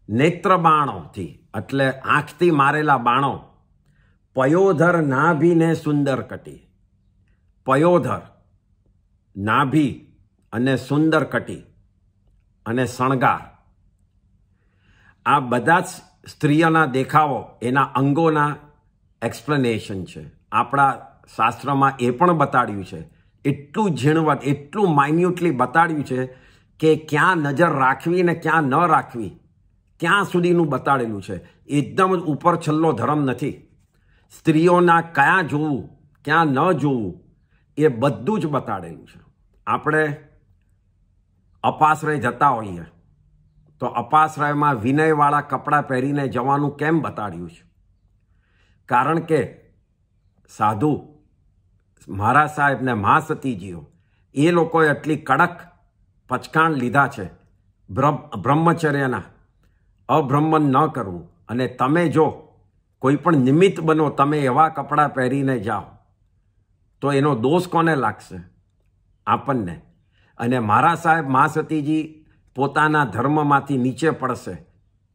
Speaker 1: નેત્રબાણોથી એટલે આંખથી મારેલા બાણો પયોધર નાભીને સુંદર કટી પયોધર નાભી અને સુંદર કટી અને શણગાર આ બધા જ સ્ત્રીઓના દેખાવો એના અંગોના એક્સપ્લેનેશન છે આપણા શાસ્ત્રમાં એ પણ બતાડ્યું છે એટલું ઝીણવટ એટલું માઇન્યુટલી બતાડ્યું છે કે ક્યાં નજર રાખવી ને ક્યાં ન રાખવી ત્યાં સુધીનું બતાડેલું છે એકદમ જ ઉપર છલ્લો ધર્મ નથી સ્ત્રીઓના કયા જોવું ક્યાં ન જોવું એ બધું જ બતાડેલું છે આપણે અપાશ્રય જતા હોઈએ તો અપાશ્રયમાં વિનયવાળા કપડાં પહેરીને જવાનું કેમ બતાડ્યું છે કારણ કે સાધુ મહારાજ સાહેબને મહાસતીજીઓ એ લોકોએ આટલી કડક પચકાણ લીધા છે બ્રહ્મચર્યના અભ્રમણ ન કરવું અને તમે જો કોઈ પણ નિમિત્ત બનો તમે એવા કપડાં પહેરીને જાઓ તો એનો દોષ કોને લાગશે આપણને અને મારા સાહેબ મા સતીજી પોતાના ધર્મમાંથી નીચે પડશે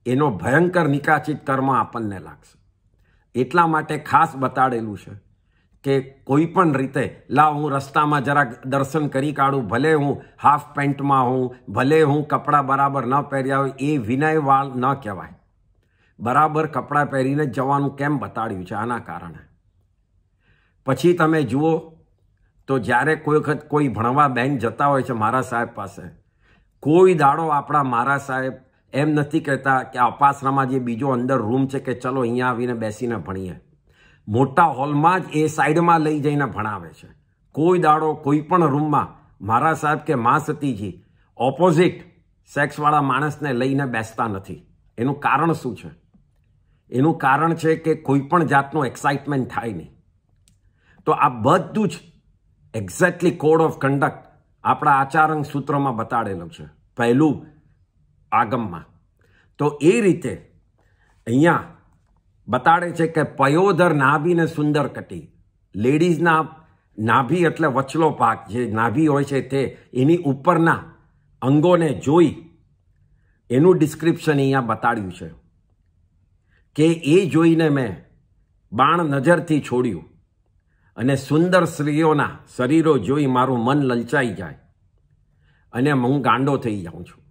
Speaker 1: એનો ભયંકર નિકાચિત કર્મ આપણને લાગશે એટલા માટે ખાસ બતાડેલું છે કે કોઈ પણ રીતે લાવ હું રસ્તામાં જરાક દર્શન કરી કાઢું ભલે હું હાફ પેન્ટમાં હું ભલે હું કપડાં બરાબર ન પહેર્યા હોય એ વિનય વાળ ન કહેવાય બરાબર કપડાં પહેરીને જવાનું કેમ બતાડ્યું છે આના કારણે પછી તમે જુઓ તો જ્યારે કોઈ વખત કોઈ ભણવા બેન જતા હોય છે મારા સાહેબ પાસે કોઈ દાડો આપણા મારા સાહેબ એમ નથી કહેતા કે અપાસરામાં જે બીજો અંદર રૂમ છે કે ચલો અહીંયા આવીને બેસીને ભણીએ મોટા હોલમાં જ એ સાઈડમાં લઈ જઈને ભણાવે છે કોઈ દાડો કોઈ પણ રૂમમાં મારા સાહેબ કે મા સતીજી ઓપોઝિટ સેક્સવાળા માણસને લઈને બેસતા નથી એનું કારણ શું છે એનું કારણ છે કે કોઈ પણ જાતનું એક્સાઇટમેન્ટ થાય નહીં તો આ બધું જ એક્ઝેક્ટલી કોડ ઓફ કન્ડક્ટ આપણા આચારણ સૂત્રમાં બતાડેલું છે પહેલું આગમમાં તો એ રીતે અહીંયા બતાડે છે કે પયોધર નાભીને સુંદર કટી લેડીઝના નાભી એટલે વચલો પાક જે નાભી હોય છે તે એની ઉપરના અંગોને જોઈ એનું ડિસ્ક્રિપ્શન અહીંયા બતાડ્યું છે કે એ જોઈને મેં બાણ નજરથી છોડ્યું અને સુંદર સ્ત્રીઓના શરીરો જોઈ મારું મન લલચાઈ જાય અને હું ગાંડો થઈ જાઉં છું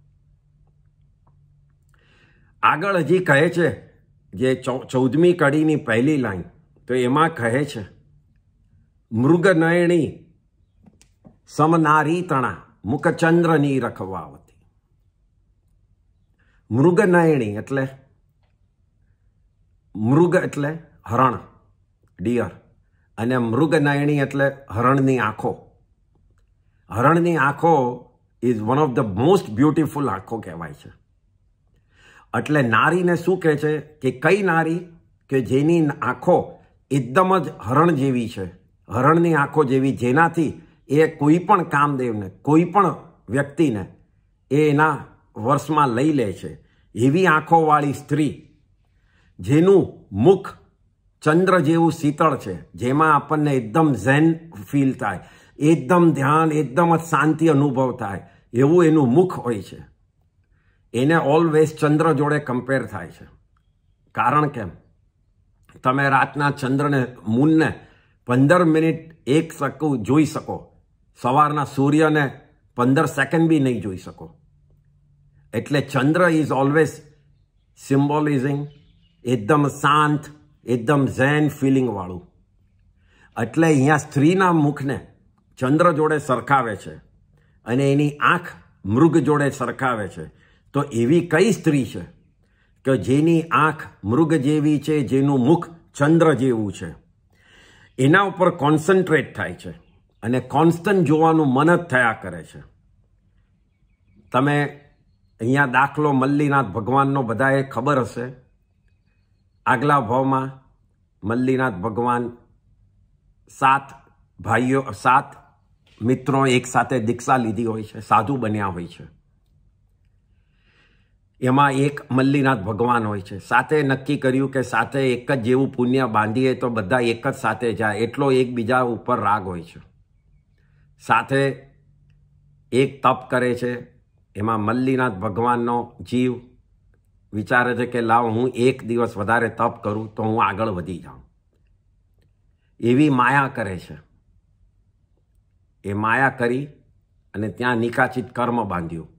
Speaker 1: આગળ હજી કહે છે જે ચૌદમી કડીની પહેલી લાઈન તો એમાં કહે છે મૃગનયણી સમનારી તણા મુખચંદ્રની રખવાવતી મૃગનયણી એટલે મૃગ એટલે હરણ ડિયર અને મૃગનયણી એટલે હરણની આંખો હરણની આંખો is one of the most beautiful આંખો કહેવાય છે એટલે નારીને શું કહે છે કે કઈ નારી કે જેની આંખો એકદમ જ હરણ જેવી છે હરણની આંખો જેવી જેનાથી એ કોઈ પણ કામદેવને કોઈ પણ વ્યક્તિને એ એના વર્ષમાં લઈ લે છે એવી આંખોવાળી સ્ત્રી જેનું મુખ ચંદ્ર જેવું શીતળ છે જેમાં આપણને એકદમ ઝેન ફીલ થાય એકદમ ધ્યાન એકદમ જ શાંતિ અનુભવ થાય એવું એનું મુખ હોય છે એને ઓલવેઝ ચંદ્ર જોડે કમ્પેર થાય છે કારણ કે તમે રાતના ચંદ્રને મૂનને પંદર મિનિટ એક સકું જોઈ શકો સવારના સૂર્યને પંદર સેકન્ડ બી નહીં જોઈ શકો એટલે ચંદ્ર ઇઝ ઓલવેઝ સિમ્બોલિઝિંગ એકદમ શાંત એકદમ ઝેન ફિલિંગવાળું એટલે અહીંયા સ્ત્રીના મુખને ચંદ્ર જોડે સરખાવે છે અને એની આંખ મૃગ જોડે સરખાવે છે તો એવી કઈ સ્ત્રી છે કે જેની આંખ મૃગ જેવી છે જેનું મુખ ચંદ્ર જેવું છે એના ઉપર કોન્સન્ટ્રેટ થાય છે અને કોન્સ્ટન્ટ જોવાનું મન જ થયા કરે છે તમે અહીંયા દાખલો મલ્લીનાથ ભગવાનનો બધાએ ખબર હશે આગલા ભાવમાં મલ્લીનાથ ભગવાન સાત ભાઈઓ સાત મિત્રો એકસાથે દીક્ષા લીધી હોય છે સાધુ બન્યા હોય છે એમાં એક મલ્લીનાથ ભગવાન હોય છે સાથે નક્કી કર્યું કે સાથે એક જ જેવું પુણ્ય બાંધીએ તો બધા એક જ સાથે જાય એટલો એકબીજા ઉપર રાગ હોય છે સાથે એક તપ કરે છે એમાં મલ્લીનાથ ભગવાનનો જીવ વિચારે છે કે લાવ હું એક દિવસ વધારે તપ કરું તો હું આગળ વધી જાઉં એવી માયા કરે છે એ માયા કરી અને ત્યાં નિકાચિત કર્મ બાંધ્યું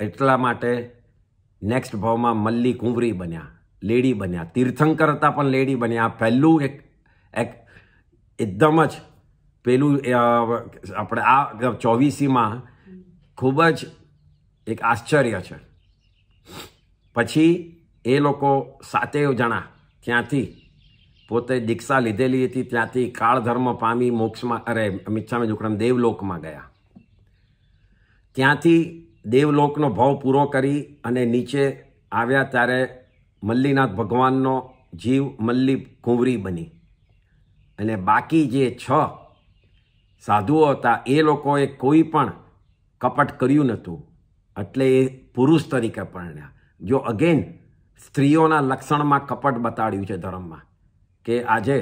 Speaker 1: એટલા માટે નેક્સ્ટ ભાવમાં મલ્લી કુંવરી બન્યા લેડી બન્યા તીર્થંકર હતા પણ લેડી બન્યા પહેલું એક એક એકદમ જ પેલું આપણે આ ચોવીસીમાં ખૂબ જ એક આશ્ચર્ય છે પછી એ લોકો સાતે જણા ત્યાંથી પોતે દીક્ષા લીધેલી હતી ત્યાંથી કાળધર્મ પામી મોક્ષમાં અરે મિચ્છામે જુકડમ દેવલોકમાં ગયા ત્યાંથી દેવલોકનો ભાવ પૂરો કરી અને નીચે આવ્યા ત્યારે મલ્લીનાથ ભગવાનનો જીવ મલ્લી કુંવરી બની અને બાકી જે છ સાધુઓ હતા એ લોકોએ કોઈ પણ કપટ કર્યું નહોતું એટલે એ પુરુષ તરીકે પરણ્યા જો અગેન સ્ત્રીઓના લક્ષણમાં કપટ બતાડ્યું છે ધર્મમાં કે આજે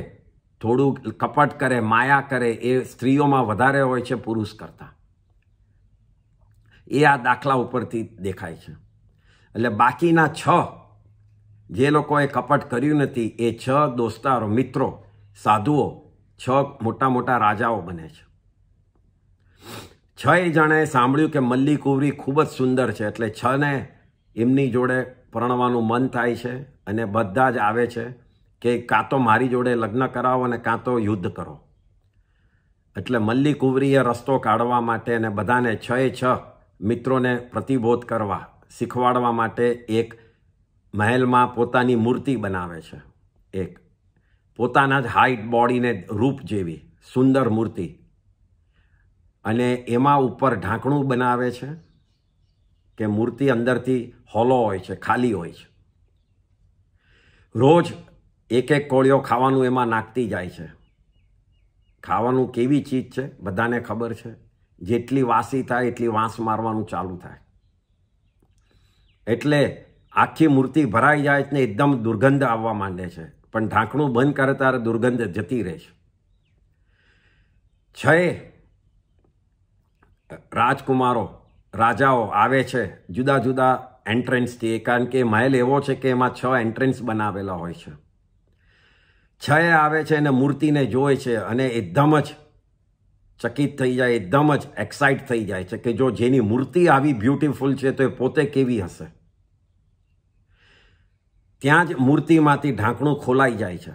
Speaker 1: થોડું કપટ કરે માયા કરે એ સ્ત્રીઓમાં વધારે હોય છે પુરુષ કરતાં એ આ દાખલા ઉપરથી દેખાય છે એટલે બાકીના છ જે લોકોએ કપટ કર્યું નથી એ છ દોસ્તારો મિત્રો સાધુઓ છ મોટા મોટા રાજાઓ બને છે છ એ જણાએ સાંભળ્યું કે મલ્લી કુવરી ખૂબ જ સુંદર છે એટલે છને એમની જોડે પરણવાનું મન થાય છે અને બધા જ આવે છે કે કાં તો મારી જોડે લગ્ન કરાવો અને કાં તો યુદ્ધ કરો એટલે મલ્લી કુવરીએ રસ્તો કાઢવા માટે અને બધાને છ એ છ મિત્રોને પ્રતિબોધ કરવા શીખવાડવા માટે એક મહેલમાં પોતાની મૂર્તિ બનાવે છે એક પોતાના જ હાઈટ બોડીને રૂપ જેવી સુંદર મૂર્તિ અને એમાં ઉપર ઢાંકણું બનાવે છે કે મૂર્તિ અંદરથી હોલો હોય છે ખાલી હોય છે રોજ એક એક કોળીઓ ખાવાનું એમાં નાખતી જાય છે ખાવાનું કેવી ચીજ છે બધાને ખબર છે જેટલી વાસી થાય એટલી વાંસ મારવાનું ચાલુ થાય એટલે આખી મૂર્તિ ભરાઈ જાય ને એકદમ દુર્ગંધ આવવા માંડે છે પણ ઢાંકણું બંધ કરે ત્યારે દુર્ગંધ જતી રહે છે છએ રાજકુમારો રાજાઓ આવે છે જુદા જુદા એન્ટ્રન્સથી કારણ કે મહેલ એવો છે કે એમાં છ એન્ટ્રન્સ બનાવેલા હોય છે છએ આવે છે અને મૂર્તિને જોવે છે અને એકદમ જ ચકિત થઈ જાય એકદમ જ એક્સાઇટ થઈ જાય છે કે જો જેની મૂર્તિ આવી બ્યુટિફુલ છે તો એ પોતે કેવી હશે ત્યાં જ મૂર્તિમાંથી ઢાંકણું ખોલાઈ જાય છે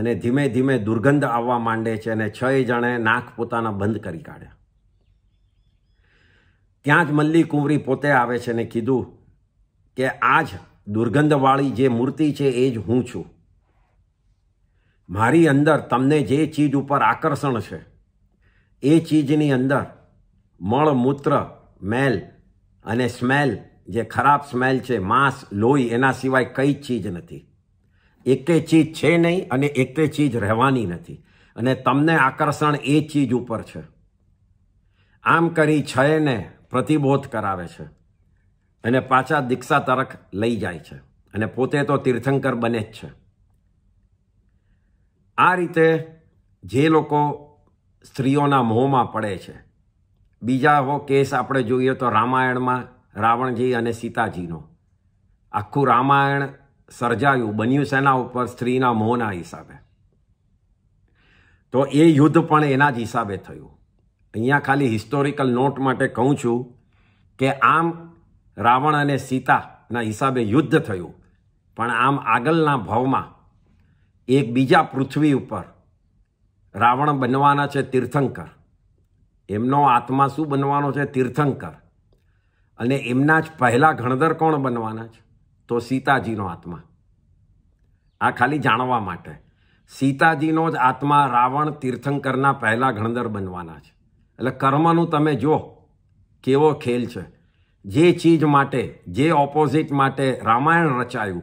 Speaker 1: અને ધીમે ધીમે દુર્ગંધ આવવા માંડે છે અને છ જણે નાક પોતાના બંધ કરી કાઢ્યા ત્યાં જ મલ્લી કુંવરી પોતે આવે છે ને કીધું કે આ જ દુર્ગંધવાળી જે મૂર્તિ છે એ જ હું છું મારી અંદર તમને જે ચીજ ઉપર આકર્ષણ છે એ ચીજની અંદર મળમૂત્ર મેલ અને સ્મેલ જે ખરાબ સ્મેલ છે માંસ લોહી એના સિવાય કઈ ચીજ નથી એકે ચીજ છે નહીં અને એકે ચીજ રહેવાની નથી અને તમને આકર્ષણ એ ચીજ ઉપર છે આમ કરી છયને પ્રતિબોધ કરાવે છે અને પાછા દીક્ષા તરફ લઈ જાય છે અને પોતે તો તીર્થંકર બને જ છે આ રીતે જે લોકો સ્ત્રીઓના મોહમાં પડે છે બીજા કેસ આપણે જોઈએ તો રામાયણમાં રાવણજી અને સીતાજીનો આખું રામાયણ સર્જાયું બન્યું સેના ઉપર સ્ત્રીના મોહના હિસાબે તો એ યુદ્ધ પણ એના જ હિસાબે થયું અહીંયા ખાલી હિસ્ટોરિકલ નોટ માટે કહું છું કે આમ રાવણ અને સીતાના હિસાબે યુદ્ધ થયું પણ આમ આગળના ભાવમાં એક બીજા પૃથ્વી ઉપર રાવણ બનવાના છે તીર્થંકર એમનો આત્મા શું બનવાનો છે તીર્થંકર અને એમના જ પહેલાં ગણધર કોણ બનવાના છે તો સીતાજીનો આત્મા આ ખાલી જાણવા માટે સીતાજીનો જ આત્મા રાવણ તીર્થંકરના પહેલાં ગણધર બનવાના છે એટલે કર્મનું તમે જો કેવો ખેલ છે જે ચીજ માટે જે ઓપોઝિટ માટે રામાયણ રચાયું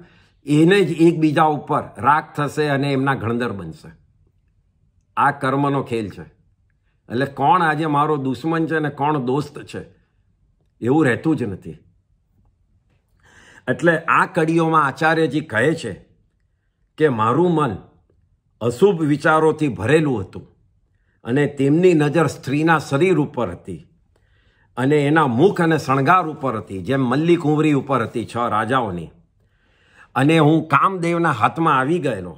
Speaker 1: એને જ એકબીજા ઉપર રાગ થશે અને એમના ગણધર બનશે આ કર્મનો ખેલ છે એટલે કોણ આજે મારો દુશ્મન છે અને કોણ દોસ્ત છે એવું રહેતું જ નથી એટલે આ કડીઓમાં આચાર્યજી કહે છે કે મારું મન અશુભ વિચારોથી ભરેલું હતું અને તેમની નજર સ્ત્રીના શરીર ઉપર હતી અને એના મુખ અને શણગાર ઉપર હતી જેમ મલ્લિક ઉંવરી ઉપર હતી છ રાજાઓની અને હું કામદેવના હાથમાં આવી ગયેલો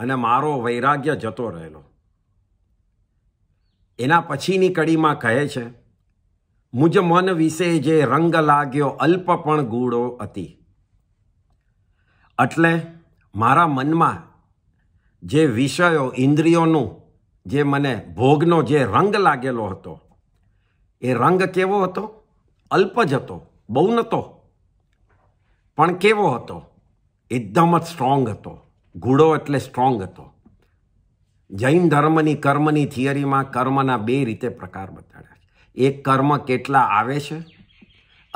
Speaker 1: અને મારો વૈરાગ્ય જતો રહેલો એના પછીની કડીમાં કહે છે મુજ મન વિશે જે રંગ લાગ્યો અલ્પ પણ ગૂળો હતી એટલે મારા મનમાં જે વિષયો ઇન્દ્રિયોનું જે મને ભોગનો જે રંગ લાગેલો હતો એ રંગ કેવો હતો અલ્પ જ હતો બહુ નહોતો પણ કેવો હતો એકદમ જ સ્ટ્રોંગ હતો ઘૂડો એટલે સ્ટ્રોંગ હતો જૈન ધર્મની કર્મની થિયરીમાં કર્મના બે રીતે પ્રકાર બતાડ્યા છે એક કર્મ કેટલા આવે છે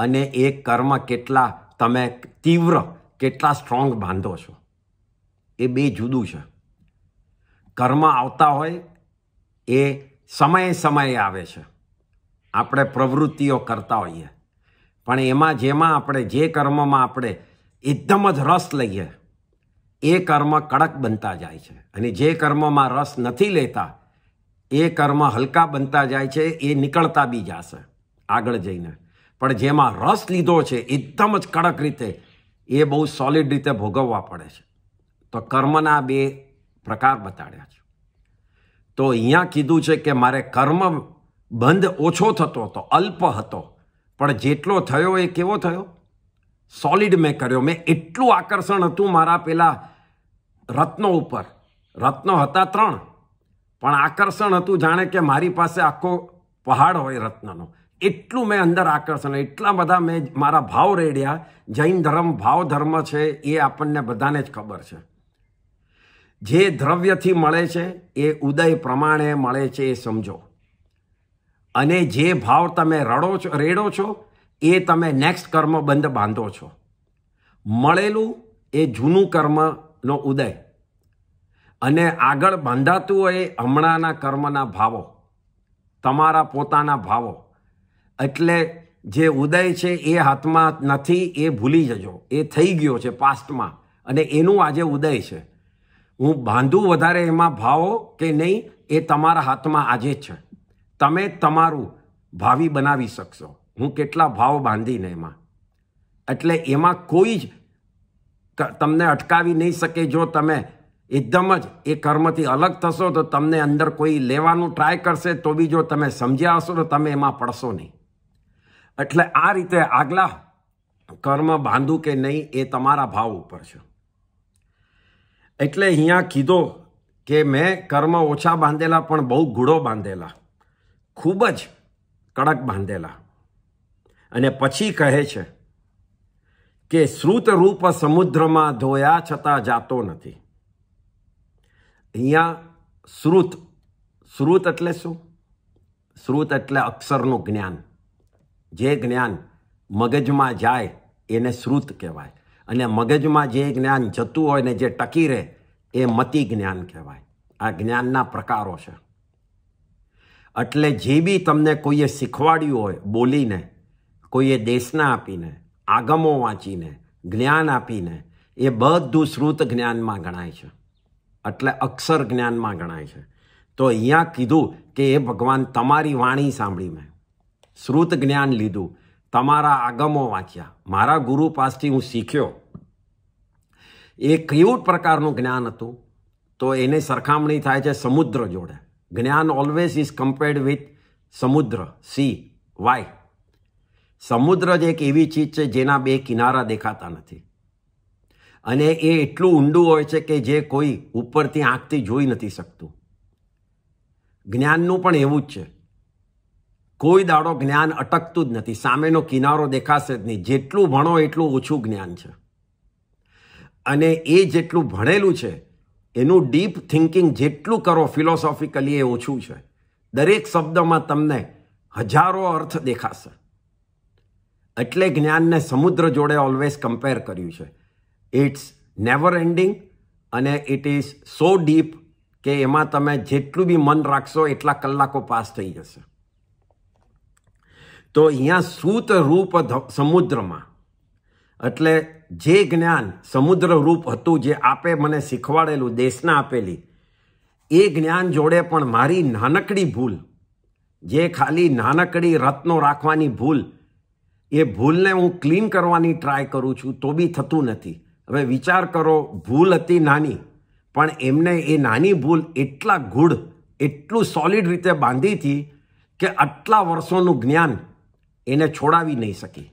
Speaker 1: અને એક કર્મ કેટલા તમે તીવ્ર કેટલા સ્ટ્રોંગ બાંધો છો એ બે જુદું છે કર્મ આવતા હોય એ સમયે સમયે આવે છે આપણે પ્રવૃત્તિઓ કરતા હોઈએ પણ એમાં જેમાં આપણે જે કર્મમાં આપણે એકદમ જ રસ લઈએ એ કર્મ કડક બનતા જાય છે અને જે કર્મમાં રસ નથી લેતા એ કર્મ હલકા બનતા જાય છે એ નીકળતા બી જશે આગળ જઈને પણ જેમાં રસ લીધો છે એકદમ જ કડક રીતે એ બહુ સોલિડ રીતે ભોગવવા પડે છે તો કર્મના બે પ્રકાર બતાડ્યા છે તો અહીંયા કીધું છે કે મારે કર્મ બંધ ઓછો થતો હતો અલ્પ હતો પણ જેટલો થયો એ કેવો થયો સોલિડ મેં કર્યો મેં એટલું આકર્ષણ હતું મારા પેલા રત્નો ઉપર રત્નો હતા ત્રણ પણ આકર્ષણ હતું જાણે કે મારી પાસે આખો પહાડ હોય રત્નનો એટલું મેં અંદર આકર્ષણ એટલા બધા મેં મારા ભાવ રેડ્યા જૈન ધર્મ ભાવ ધર્મ છે એ આપણને બધાને જ ખબર છે જે દ્રવ્યથી મળે છે એ ઉદય પ્રમાણે મળે છે એ સમજો અને જે ભાવ તમે રડો છો રેડો છો એ તમે નેક્સ્ટ કર્મ બંધ બાંધો છો મળેલું એ જૂનું કર્મનો ઉદય અને આગળ બાંધાતું હોય હમણાંના કર્મના ભાવો તમારા પોતાના ભાવો એટલે જે ઉદય છે એ હાથમાં નથી એ ભૂલી જજો એ થઈ ગયો છે પાસ્ટમાં અને એનું આજે ઉદય છે હું બાંધું વધારે એમાં ભાવો કે નહીં એ તમારા હાથમાં આજે જ છે તમે તમારું ભાવિ બનાવી શકશો હું કેટલા ભાવ બાંધીને એમાં એટલે એમાં કોઈ જ તમને અટકાવી નહીં શકે જો તમે એકદમ જ એ કર્મથી અલગ થશો તો તમને અંદર કોઈ લેવાનું ટ્રાય કરશે તો બી જો તમે સમજ્યા હશો તો તમે એમાં પડશો નહીં એટલે આ રીતે આગલા કર્મ બાંધું કે નહીં એ તમારા ભાવ ઉપર છે એટલે અહીંયા કીધો કે મેં કર્મ ઓછા બાંધેલા પણ બહુ ગુડો બાંધેલા ખૂબ જ કડક બાંધેલા અને પછી કહે છે કે શ્રુતરૂપ સમુદ્રમાં ધોયા છતાં જાતો નથી અહીંયા શ્રુત શ્રુત એટલે શું શ્રુત એટલે અક્ષરનું જ્ઞાન જે જ્ઞાન મગજમાં જાય એને શ્રુત કહેવાય અને મગજમાં જે જ્ઞાન જતું હોય ને જે ટકી રહે એ મતિ જ્ઞાન કહેવાય આ જ્ઞાનના પ્રકારો છે એટલે જે બી તમને કોઈએ શીખવાડ્યું હોય બોલીને કોઈએ દેશના આપીને આગમો વાંચીને જ્ઞાન આપીને એ બધું શ્રુત જ્ઞાનમાં ગણાય છે એટલે અક્ષર જ્ઞાનમાં ગણાય છે તો અહીંયા કીધું કે એ ભગવાન તમારી વાણી સાંભળી મેં શ્રુત જ્ઞાન લીધું તમારા આગમો વાંચ્યા મારા ગુરુ પાસથી હું શીખ્યો એ કયું પ્રકારનું જ્ઞાન હતું તો એને સરખામણી થાય છે સમુદ્ર જોડે જ્ઞાન ઓલવેઝ ઇઝ કમ્પેર્ડ વિથ સમુદ્ર સી વાય સમુદ્ર જ એક એવી ચીજ છે જેના બે કિનારા દેખાતા નથી અને એ એટલું ઊંડું હોય છે કે જે કોઈ ઉપરથી આંખથી જોઈ નથી શકતું જ્ઞાનનું પણ એવું જ છે કોઈ દાડો જ્ઞાન અટકતું જ નથી સામેનો કિનારો દેખાશે જ નહીં જેટલું ભણો એટલું ઓછું જ્ઞાન છે અને એ જેટલું ભણેલું છે એનું ડીપ થિંકિંગ જેટલું કરો ફિલોસોફિકલી એ ઓછું છે દરેક શબ્દમાં તમને હજારો અર્થ દેખાશે એટલે જ્ઞાનને સમુદ્ર જોડે ઓલવેઝ કમ્પેર કર્યું છે ઇટ્સ નેવર એન્ડિંગ અને ઇટ ઇઝ સો ડીપ કે એમાં તમે જેટલું બી મન રાખશો એટલા કલાકો પાસ થઈ જશે તો અહીંયા સૂત રૂપ સમુદ્રમાં એટલે જે જ્ઞાન સમુદ્ર રૂપ હતું જે આપે મને શીખવાડેલું દેશના આપેલી એ જ્ઞાન જોડે પણ મારી નાનકડી ભૂલ જે ખાલી નાનકડી રત્નો રાખવાની ભૂલ એ ભૂલને હું ક્લીન કરવાની ટ્રાય કરું છું તો બી થતું નથી હવે વિચાર કરો ભૂલ હતી નાની પણ એમને એ નાની ભૂલ એટલા ગુડ એટલું સોલિડ રીતે બાંધી હતી કે આટલા વર્ષોનું જ્ઞાન એને છોડાવી નહીં શકી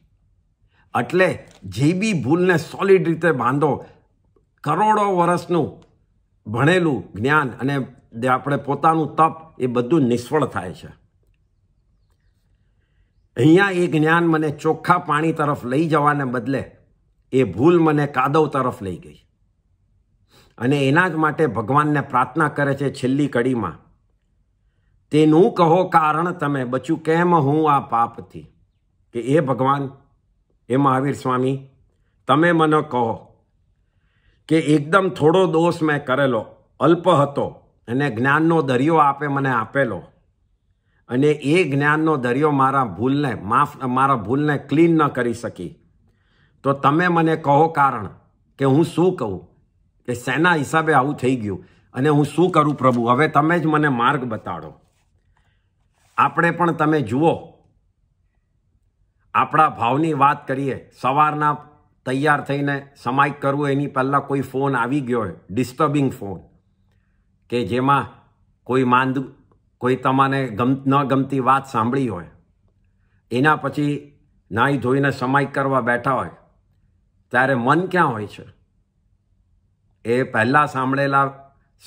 Speaker 1: એટલે જે બી ભૂલને સોલિડ રીતે બાંધો કરોડો વર્ષનું ભણેલું જ્ઞાન અને આપણે પોતાનું તપ એ બધું નિષ્ફળ થાય છે અહીંયા એ જ્ઞાન મને ચોખ્ખા પાણી તરફ લઈ જવાને બદલે એ ભૂલ મને કાદવ તરફ લઈ ગઈ અને એના જ માટે ભગવાનને પ્રાર્થના કરે છે છેલ્લી કડીમાં તેનું કહો કારણ તમે બચ્યું કેમ હું આ પાપથી કે એ ભગવાન એ મહાવીર સ્વામી તમે મને કહો કે એકદમ થોડો દોષ મેં કરેલો અલ્પ હતો અને જ્ઞાનનો દરિયો આપે મને આપેલો અને એ જ્ઞાનનો દરિયો મારા ભૂલને માફ મારા ભૂલને ક્લીન ન કરી શકી તો તમે મને કહો કારણ કે હું શું કહું કે શેના હિસાબે આવું થઈ ગયું અને હું શું કરું પ્રભુ હવે તમે જ મને માર્ગ બતાડો આપણે પણ તમે જુઓ આપણા ભાવની વાત કરીએ સવારના તૈયાર થઈને સમાય કરવું એની પહેલાં કોઈ ફોન આવી ગયો હોય ડિસ્ટર્બિંગ ફોન કે જેમાં કોઈ માંદુ કોઈ તમાને ગમ ન ગમતી વાત સાંભળી હોય એના પછી નાહી ધોઈને સમાય કરવા બેઠા હોય ત્યારે મન ક્યાં હોય છે એ પહેલાં સાંભળેલા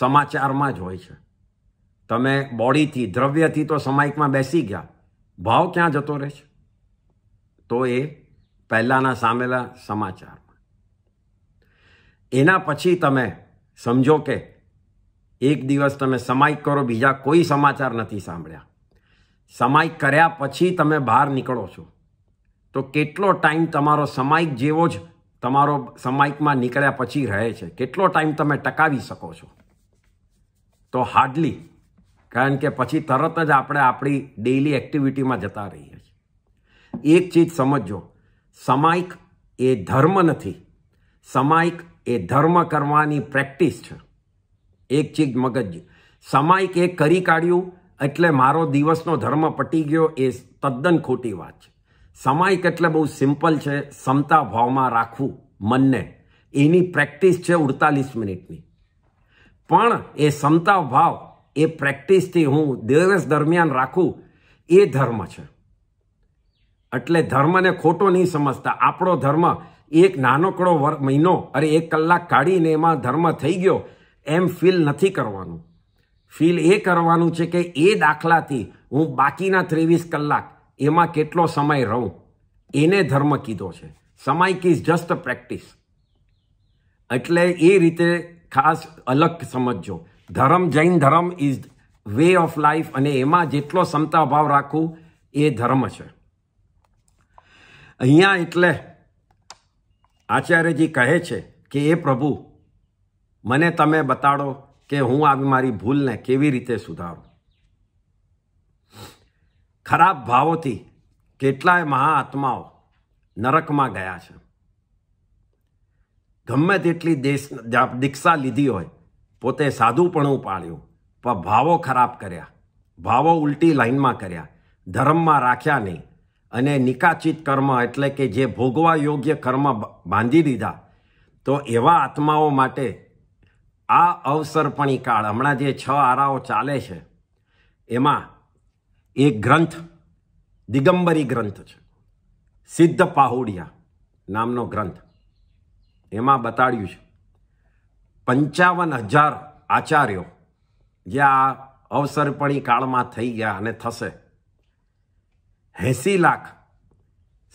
Speaker 1: સમાચારમાં જ હોય છે તમે બોડીથી દ્રવ્યથી તો સમાયિકમાં બેસી ગયા ભાવ ક્યાં જતો રહે છે તો એ પહેલાંના સામેલા સમાચારમાં એના પછી તમે સમજો કે એક દિવસ તમે સમાય કરો બીજા કોઈ સમાચાર નથી સાંભળ્યા સમાય કર્યા પછી તમે બહાર નીકળો છો તો કેટલો ટાઈમ તમારો સમાયિક જેવો જ તમારો સમાયિકમાં નીકળ્યા પછી રહે છે કેટલો ટાઈમ તમે ટકાવી શકો છો તો હાર્ડલી કારણ કે પછી તરત જ આપણે આપણી ડેઇલી એક્ટિવિટીમાં જતા રહીએ છીએ એક ચીજ સમજો સમાયિક એ ધર્મ નથી સમાયિક એ ધર્મ કરવાની પ્રેક્ટિસ છે એક ચીજ મગજ સામાયિક કે કરી કાઢ્યું એટલે મારો દિવસનો ધર્મ પટી ગયો એ તદ્દન ખોટી વાત છે સામાયિક એટલે બહુ સિમ્પલ છે સમતા ભાવમાં રાખવું મનને એની પ્રેક્ટિસ છે ઉડતાલીસ મિનિટની પણ એ સમતા ભાવ એ પ્રેક્ટિસથી હું દિવસ દરમિયાન રાખું એ ધર્મ છે એટલે ધર્મને ખોટો નહીં સમજતા આપણો ધર્મ એક નાનકડો મહિનો અરે એક કલાક કાઢીને એમાં ધર્મ થઈ ગયો એમ ફીલ નથી કરવાનું ફીલ એ કરવાનું છે કે એ દાખલાથી હું બાકીના ત્રેવીસ કલાક એમાં કેટલો સમય રહું એને ધર્મ કીધો છે સમય ઇઝ જસ્ટ પ્રેક્ટિસ એટલે એ રીતે ખાસ અલગ સમજજો ધર્મ જૈન ધર્મ ઇઝ વે ઓફ લાઈફ અને એમાં જેટલો સમતા ભાવ રાખવું એ ધર્મ છે અહીંયા એટલે આચાર્યજી કહે છે કે એ પ્રભુ મને તમે બતાડો કે હું આવી મારી ભૂલને કેવી રીતે સુધારું ખરાબ ભાવોથી કેટલાય મહાઆત્માઓ નરકમાં ગયા છે ગમે તેટલી દેશ દીક્ષા લીધી હોય પોતે સાધુપણું પાળ્યું પણ ભાવો ખરાબ કર્યા ભાવો ઉલટી લાઈનમાં કર્યા ધર્મમાં રાખ્યા નહીં અને નિકાચિત કર્મ એટલે કે જે ભોગવા યોગ્ય કર્મ બાંધી દીધા તો એવા આત્માઓ માટે આ અવસરપણી કાળ હમણાં જે છ આરાઓ ચાલે છે એમાં એક ગ્રંથ દિગંબરી ગ્રંથ છે સિદ્ધ પાહુડિયા નામનો ગ્રંથ એમાં બતાડ્યું છે પંચાવન હજાર આચાર્યો જે આ અવસરપણી કાળમાં થઈ ગયા અને થશે એંસી લાખ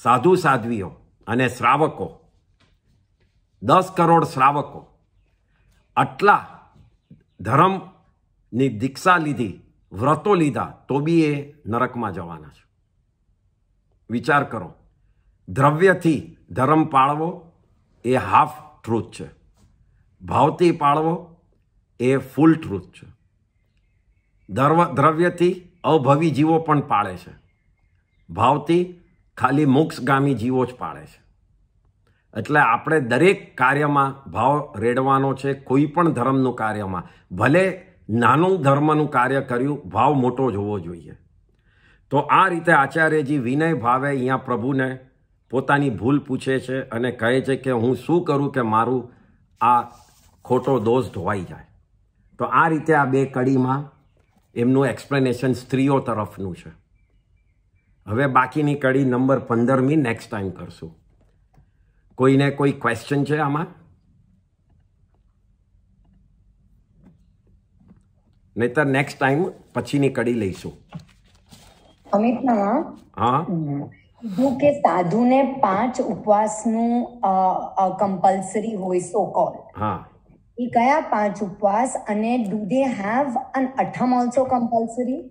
Speaker 1: સાધુ સાધ્વીઓ અને શ્રાવકો દસ કરોડ શ્રાવકો આટલા ધર્મની દીક્ષા લીધી વ્રતો લીધા તો બી એ નરકમાં જવાના છે વિચાર કરો દ્રવ્યથી ધર્મ પાળવો એ હાફ ટ્રુથ છે ભાવથી પાળવો એ ફૂલ ટ્રુથ છે દર્વ દ્રવ્યથી અભવી જીવો પણ પાળે છે ભાવથી ખાલી મોક્ષગામી જીવો જ પાળે છે એટલે આપણે દરેક કાર્યમાં ભાવ રેડવાનો છે કોઈ પણ ધર્મનું કાર્યમાં ભલે નાનું ધર્મનું કાર્ય કર્યું ભાવ મોટો જોવો જોઈએ તો આ રીતે આચાર્યજી વિનય ભાવે અહીંયા પ્રભુને પોતાની ભૂલ પૂછે છે અને કહે છે કે હું શું કરું કે મારું આ ખોટો દોષ ધોવાઈ જાય તો આ રીતે આ બે કડીમાં એમનું એક્સપ્લેનેશન સ્ત્રીઓ તરફનું છે હવે બાકીની કડી નંબર પંદરમી નેક્સ્ટ ટાઈમ કરશું કોઈને કોઈ ક્વેશ્ચન છે આમાં નહીતર નેક્સ્ટ ટાઈમ પછીની કડી લઈશું
Speaker 2: અમિત હા
Speaker 1: કીધું
Speaker 2: કે સાધુને પાંચ ઉપવાસનું કમ્પલસરી હોય સો કોલ હા એ કયા પાંચ ઉપવાસ અને ડુ દે હેવ અન અઠમ ઓલસો કમ્પલસરી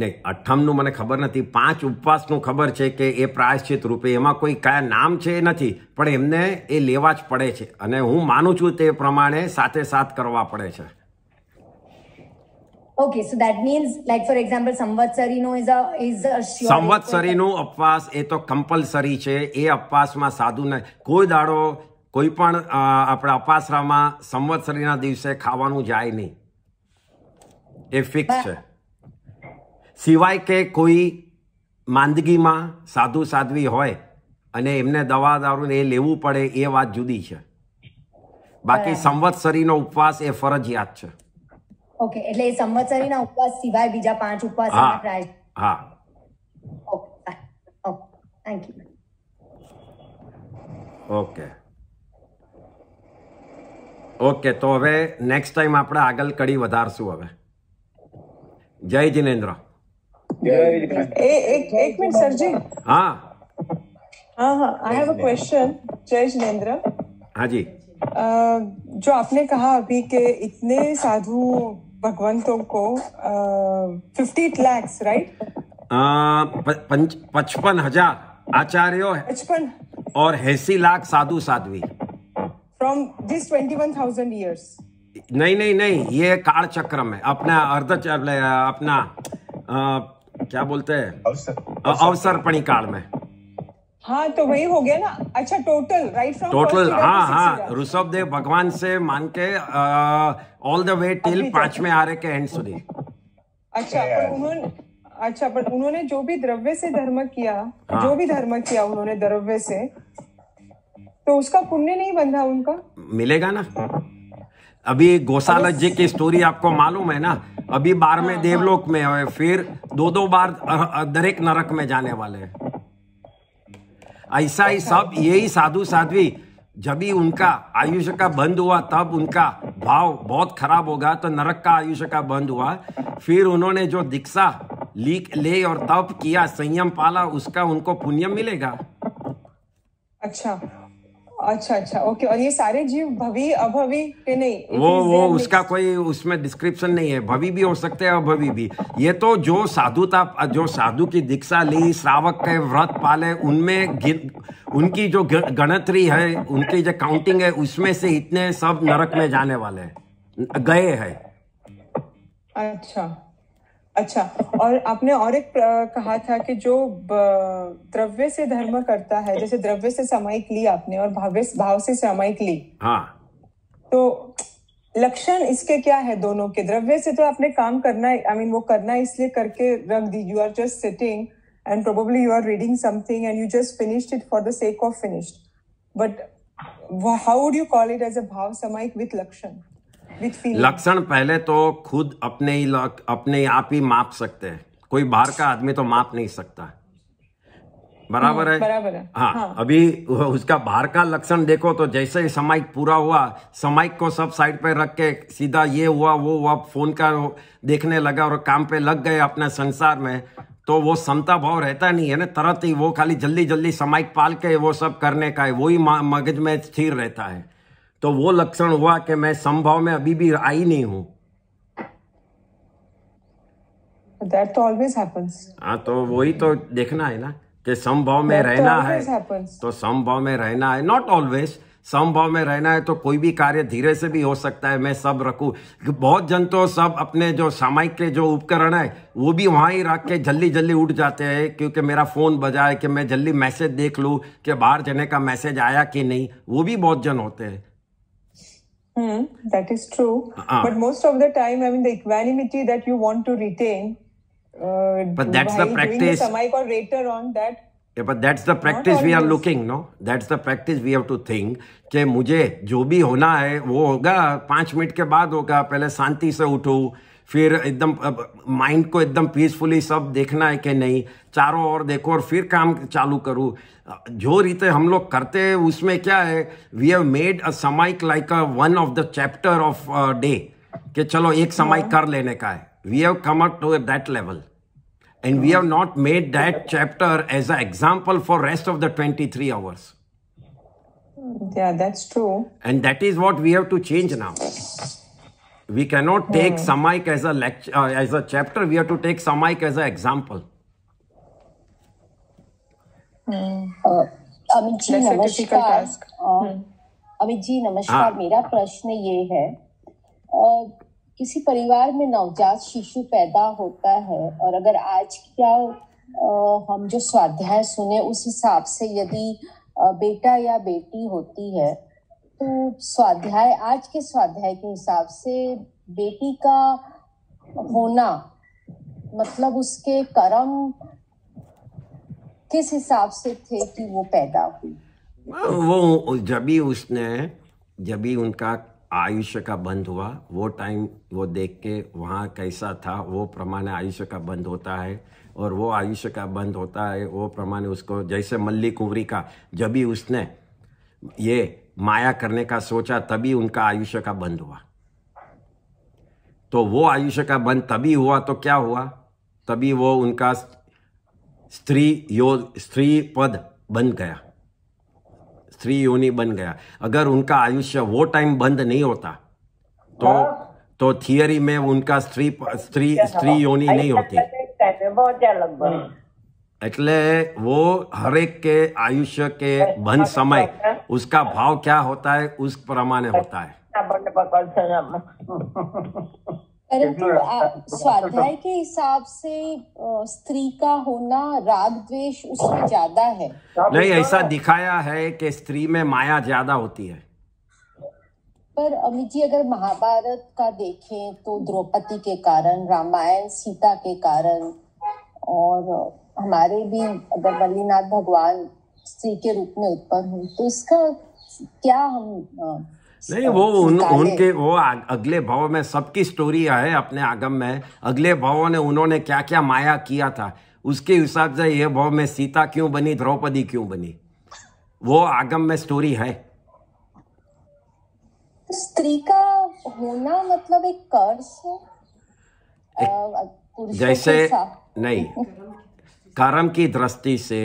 Speaker 1: નહીં અઠ્ઠમનું મને ખબર નથી પાંચ ઉપવાસનું ખબર છે કે એ પ્રાયશ્ચિત રૂપે એમાં કોઈ કયા નામ છે એ નથી પણ એમને એ લેવા જ પડે છે અને હું માનું છું તે પ્રમાણે સાથે સાથ કરવા પડે છે
Speaker 2: okay so that means like for example સંવત્સરીનો ઇઝ અ ઇઝ અ સંવત્સરીનો
Speaker 1: અપવાસ એ તો કમ્પલસરી છે એ અપવાસમાં સાધુને કોઈ દાડો કોઈ પણ આપણા અપાસરામાં સંવત્સરીના દિવસે ખાવાનું જાય નહીં એ ફિક્સ છે સિવાય કે કોઈ માંદગીમાં સાધુ સાધવી હોય અને એમને દવા દારૂને એ લેવું પડે એ વાત જુદી છે બાકી સંવત્સરીનો ઉપવાસ એ ફરજિયાત છે
Speaker 2: ઓકે એટલે એ સંવત્સરીના ઉપવાસ સિવાય બીજા પાંચ ઉપવાસ હા હા થેન્ક યુ
Speaker 1: ઓકે ઓકે તો હવે નેક્સ્ટ ટાઈમ આપણે આગળ કડી વધારશું હવે જય જિનેન્દ્ર
Speaker 3: एक मिनट सर जी
Speaker 1: हाँ
Speaker 3: हाँ हाँ आई हैव अ क्वेश्चन जय जिनेन्द्र हाँ जी uh, जो आपने कहा अभी के इतने साधु भगवंतों को फिफ्टी लैक्स राइट
Speaker 1: पचपन हजार आचार्यों पचपन और हैसी लाख साधु साध्वी
Speaker 3: from this twenty one thousand years
Speaker 1: नहीं नहीं नहीं ये काल चक्रम है अपना अर्ध अपना क्या बोलते हैं अवसर अवसरपणी काल में
Speaker 3: हाँ तो वही हो गया ना अच्छा टोटल राइट फ्रॉम टोटल हाँ हाँ
Speaker 1: ऋषभ देव भगवान से मान के ऑल द वे टिल पांचवे रहे के एंड सुधी
Speaker 3: अच्छा पर उन्होंने अच्छा पर उन्होंने जो भी द्रव्य से धर्म किया हाँ. जो भी धर्म किया उन्होंने द्रव्य से तो उसका पुण्य नहीं बंधा उनका
Speaker 1: मिलेगा ना अभी गौशाला जी की स्टोरी आपको मालूम है ना अभी बार में हाँ, देवलोक हाँ। में है फिर दो दो बार दरेक नरक में जाने वाले हैं ऐसा ही अच्छा। सब यही साधु साध्वी जब ही उनका आयुष का बंद हुआ तब उनका भाव बहुत खराब होगा तो नरक का आयुष का बंद हुआ फिर उन्होंने जो दीक्षा लीक ले और तप किया संयम पाला उसका उनको पुण्य मिलेगा
Speaker 3: अच्छा अच्छा अच्छा ओके और ये सारे जीव भवी अभवी के नहीं वो वो उसका
Speaker 1: कोई उसमें डिस्क्रिप्शन नहीं है भवी भी हो सकते हैं अभवी भी ये तो जो साधुता जो साधु की दीक्षा ली श्रावक के व्रत पाले उनमें उनकी जो गणतरी है उनकी जो काउंटिंग है उसमें से इतने सब नरक में जाने वाले गए हैं
Speaker 3: अच्छा अच्छा और आपने और एक कहा था कि जो द्रव्य से धर्म करता है जैसे द्रव्य से सामयिक ली आपने और भाव भाव से सामयिक ली हाँ तो लक्षण इसके क्या है दोनों के द्रव्य से तो आपने काम करना आई I मीन mean, वो करना इसलिए करके रख दी you are just sitting and probably you are reading something and you just finished it for the sake of finished but how do you call it as a भाव सामयिक विथ लक्षण लक्षण
Speaker 1: पहले तो खुद अपने ही लग, अपने आप ही माप सकते हैं कोई बाहर का आदमी तो माप नहीं सकता बराबर है हाँ,
Speaker 3: बराबर है हाँ, हाँ
Speaker 1: अभी उसका बाहर का लक्षण देखो तो जैसे ही समाइक पूरा हुआ समाइक को सब साइड पे रख के सीधा ये हुआ वो हुआ फोन का देखने लगा और काम पे लग गए अपने संसार में तो वो समता भाव रहता नहीं है ना तरत ही वो खाली जल्दी जल्दी समाइक पाल के वो सब करने का है वही मगज में स्थिर रहता है तो वो लक्षण हुआ कि मैं संभव में अभी भी आई नहीं हूं तो हाँ तो वही तो देखना है ना कि संभव में तो रहना है happens. तो संभव में रहना है नॉट ऑलवेज संभव में रहना है तो कोई भी कार्य धीरे से भी हो सकता है मैं सब रखू बहुत जन तो सब अपने जो सामायिक के जो उपकरण है वो भी वहां ही रख के जल्दी जल्दी उठ जाते हैं क्योंकि मेरा फ़ोन बजा है कि मैं जल्दी मैसेज देख लू कि बाहर जाने का मैसेज आया कि नहीं वो भी बहुत जन होते हैं
Speaker 3: Mm, that is true. Uh-uh. But most of the time, I mean, the equanimity that you want to retain. Uh, but that's the practice. Doing the or on that.
Speaker 1: Yeah, but that's the practice we are looking, no? That's the practice we have to think कि मुझे जो भी होना है वो होगा पाँच मिनट के बाद होगा पहले शांति से उठूँ फिर एकदम माइंड को एकदम पीसफुली सब देखना है कि नहीं चारों ओर देखो और फिर काम चालू करूँ जो रीते हम लोग करते हैं उसमें क्या है we have made a samayik like a one of the chapter of day कि चलो एक समाइक कर लेने का है we have come up to that level and we have not made that chapter as a example for rest of the twenty three hours Yeah, that's true. And that is what we have to change now. We can not take samayik as as a chapter we have to take samayik as a example Amit ji नमस्कार
Speaker 2: अमित जी नमस्कार मेरा प्रश्न ये है और किसी परिवार में नवजात शिशु पैदा होता है और अगर आज क्या हम जो स्वाध्याय सुने उस हिसाब से यदि बेटा या बेटी होती है तो स्वाध्याय आज के स्वाध्याय के हिसाब से बेटी का होना मतलब उसके कर्म किस हिसाब से थे कि वो पैदा हुई
Speaker 1: वो जब भी उसने जब भी उनका आयुष्य का बंद हुआ वो टाइम वो देख के वहाँ कैसा था वो प्रमाण आयुष्य का बंद होता है और वो आयुष्य का बंद होता है वो प्रमाण उसको जैसे मल्ली कुंवरी का जब भी उसने ये माया करने का सोचा तभी उनका आयुष्य का बंद हुआ तो वो आयुष्य का बंद तभी हुआ तो क्या हुआ तभी वो उनका स्त्री यो स्त्री पद बन गया स्त्री योनि बन गया अगर उनका आयुष्य वो टाइम बंद नहीं होता तो तो थियरी में उनका स्त्री स्त्री अच्छा, स्त्री तो योनि नहीं होती एटले वो हर एक के आयुष्य के बन अच्छा, समय अच्छा, अच्छा। उसका भाव क्या होता है उस प्रमाण होता है
Speaker 2: परंतु तो स्वाध्याय के हिसाब से स्त्री का होना राग द्वेष उसमें ज्यादा है नहीं ऐसा
Speaker 1: दिखाया है कि स्त्री में माया ज्यादा होती है
Speaker 2: पर अमित जी अगर महाभारत का देखें तो द्रौपदी के कारण रामायण सीता के कारण और हमारे भी अगर बल्लीनाथ भगवान श्री के रूप में उत्पन्न हुई तो इसका क्या हम नहीं वो उन उनके
Speaker 1: वो अगले भाव में सबकी स्टोरी है अपने आगम में अगले भावों ने उन्होंने क्या क्या माया किया था उसके हिसाब से ये भाव में सीता क्यों बनी द्रौपदी क्यों बनी वो आगम में स्टोरी है
Speaker 2: तो स्त्री का होना मतलब एक कर्ज है जैसे
Speaker 1: नहीं कर्म की दृष्टि से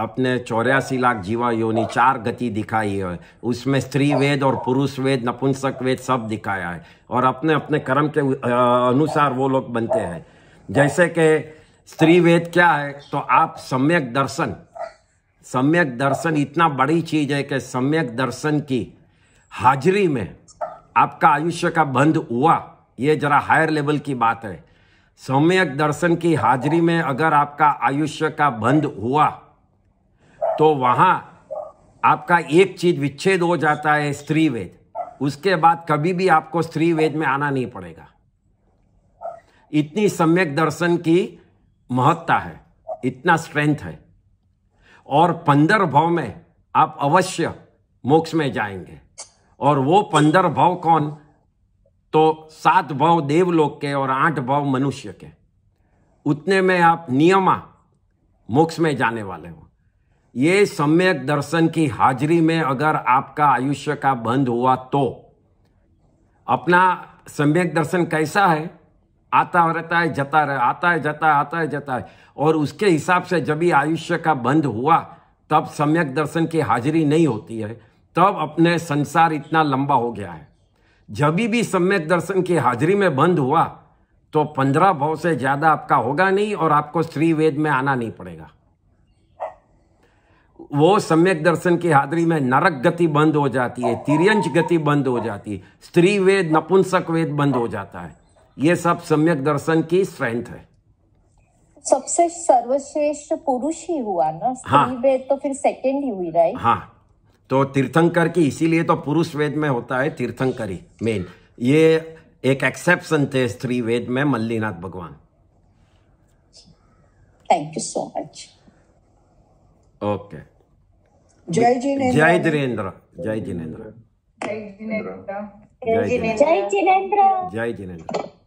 Speaker 1: अपने चौरासी लाख जीवा योनि चार गति दिखाई है उसमें स्त्री वेद और पुरुष वेद नपुंसक वेद सब दिखाया है और अपने अपने कर्म के अनुसार वो लोग बनते हैं जैसे कि स्त्री वेद क्या है तो आप सम्यक दर्शन सम्यक दर्शन इतना बड़ी चीज है कि सम्यक दर्शन की हाजिरी में आपका आयुष्य का बंध हुआ ये जरा हायर लेवल की बात है सौम्यक दर्शन की हाजिरी में अगर आपका आयुष्य का बंध हुआ तो वहां आपका एक चीज विच्छेद हो जाता है स्त्री वेद उसके बाद कभी भी आपको स्त्री वेद में आना नहीं पड़ेगा इतनी सम्यक दर्शन की महत्ता है इतना स्ट्रेंथ है और पंदर भाव में आप अवश्य मोक्ष में जाएंगे और वो पंदर भाव कौन तो सात भाव देवलोक के और आठ भाव मनुष्य के उतने में आप नियमा मोक्ष में जाने वाले हो ये सम्यक दर्शन की हाजिरी में अगर आपका आयुष्य का बंद हुआ तो अपना सम्यक दर्शन कैसा है आता रहता है जता रहे आता है जता है आता है जता है और उसके हिसाब से जब भी आयुष्य का बंद हुआ तब सम्यक दर्शन की हाजिरी नहीं होती है तब अपने संसार इतना लंबा हो गया है जब भी सम्यक दर्शन की हाजिरी में बंद हुआ तो पंद्रह भाव से ज्यादा आपका होगा नहीं और आपको श्री वेद में आना नहीं पड़ेगा वो सम्यक दर्शन की हाजिरी में नरक गति बंद हो जाती है तिरंज गति बंद हो जाती है स्त्री वेद नपुंसक वेद बंद हो जाता है ये सब सम्यक दर्शन की स्ट्रेंथ है
Speaker 2: सबसे सर्वश्रेष्ठ पुरुष ही हुआ ना स्त्री हाँ, वेद तो फिर सेकंड ही हुई राइट हाँ
Speaker 1: तो तीर्थंकर की इसीलिए तो पुरुष वेद में होता है तीर्थंकरी मेन ये एक एक्सेप्शन थे स्त्री वेद में मल्लीनाथ भगवान
Speaker 2: thank you so much
Speaker 1: okay जय जिनेन्द्र जय जिनेन्द्र जय जिनेन्द्र
Speaker 4: जय जिनेन्द्र जय जिनेन्द्र
Speaker 1: जय जिनेन्द्र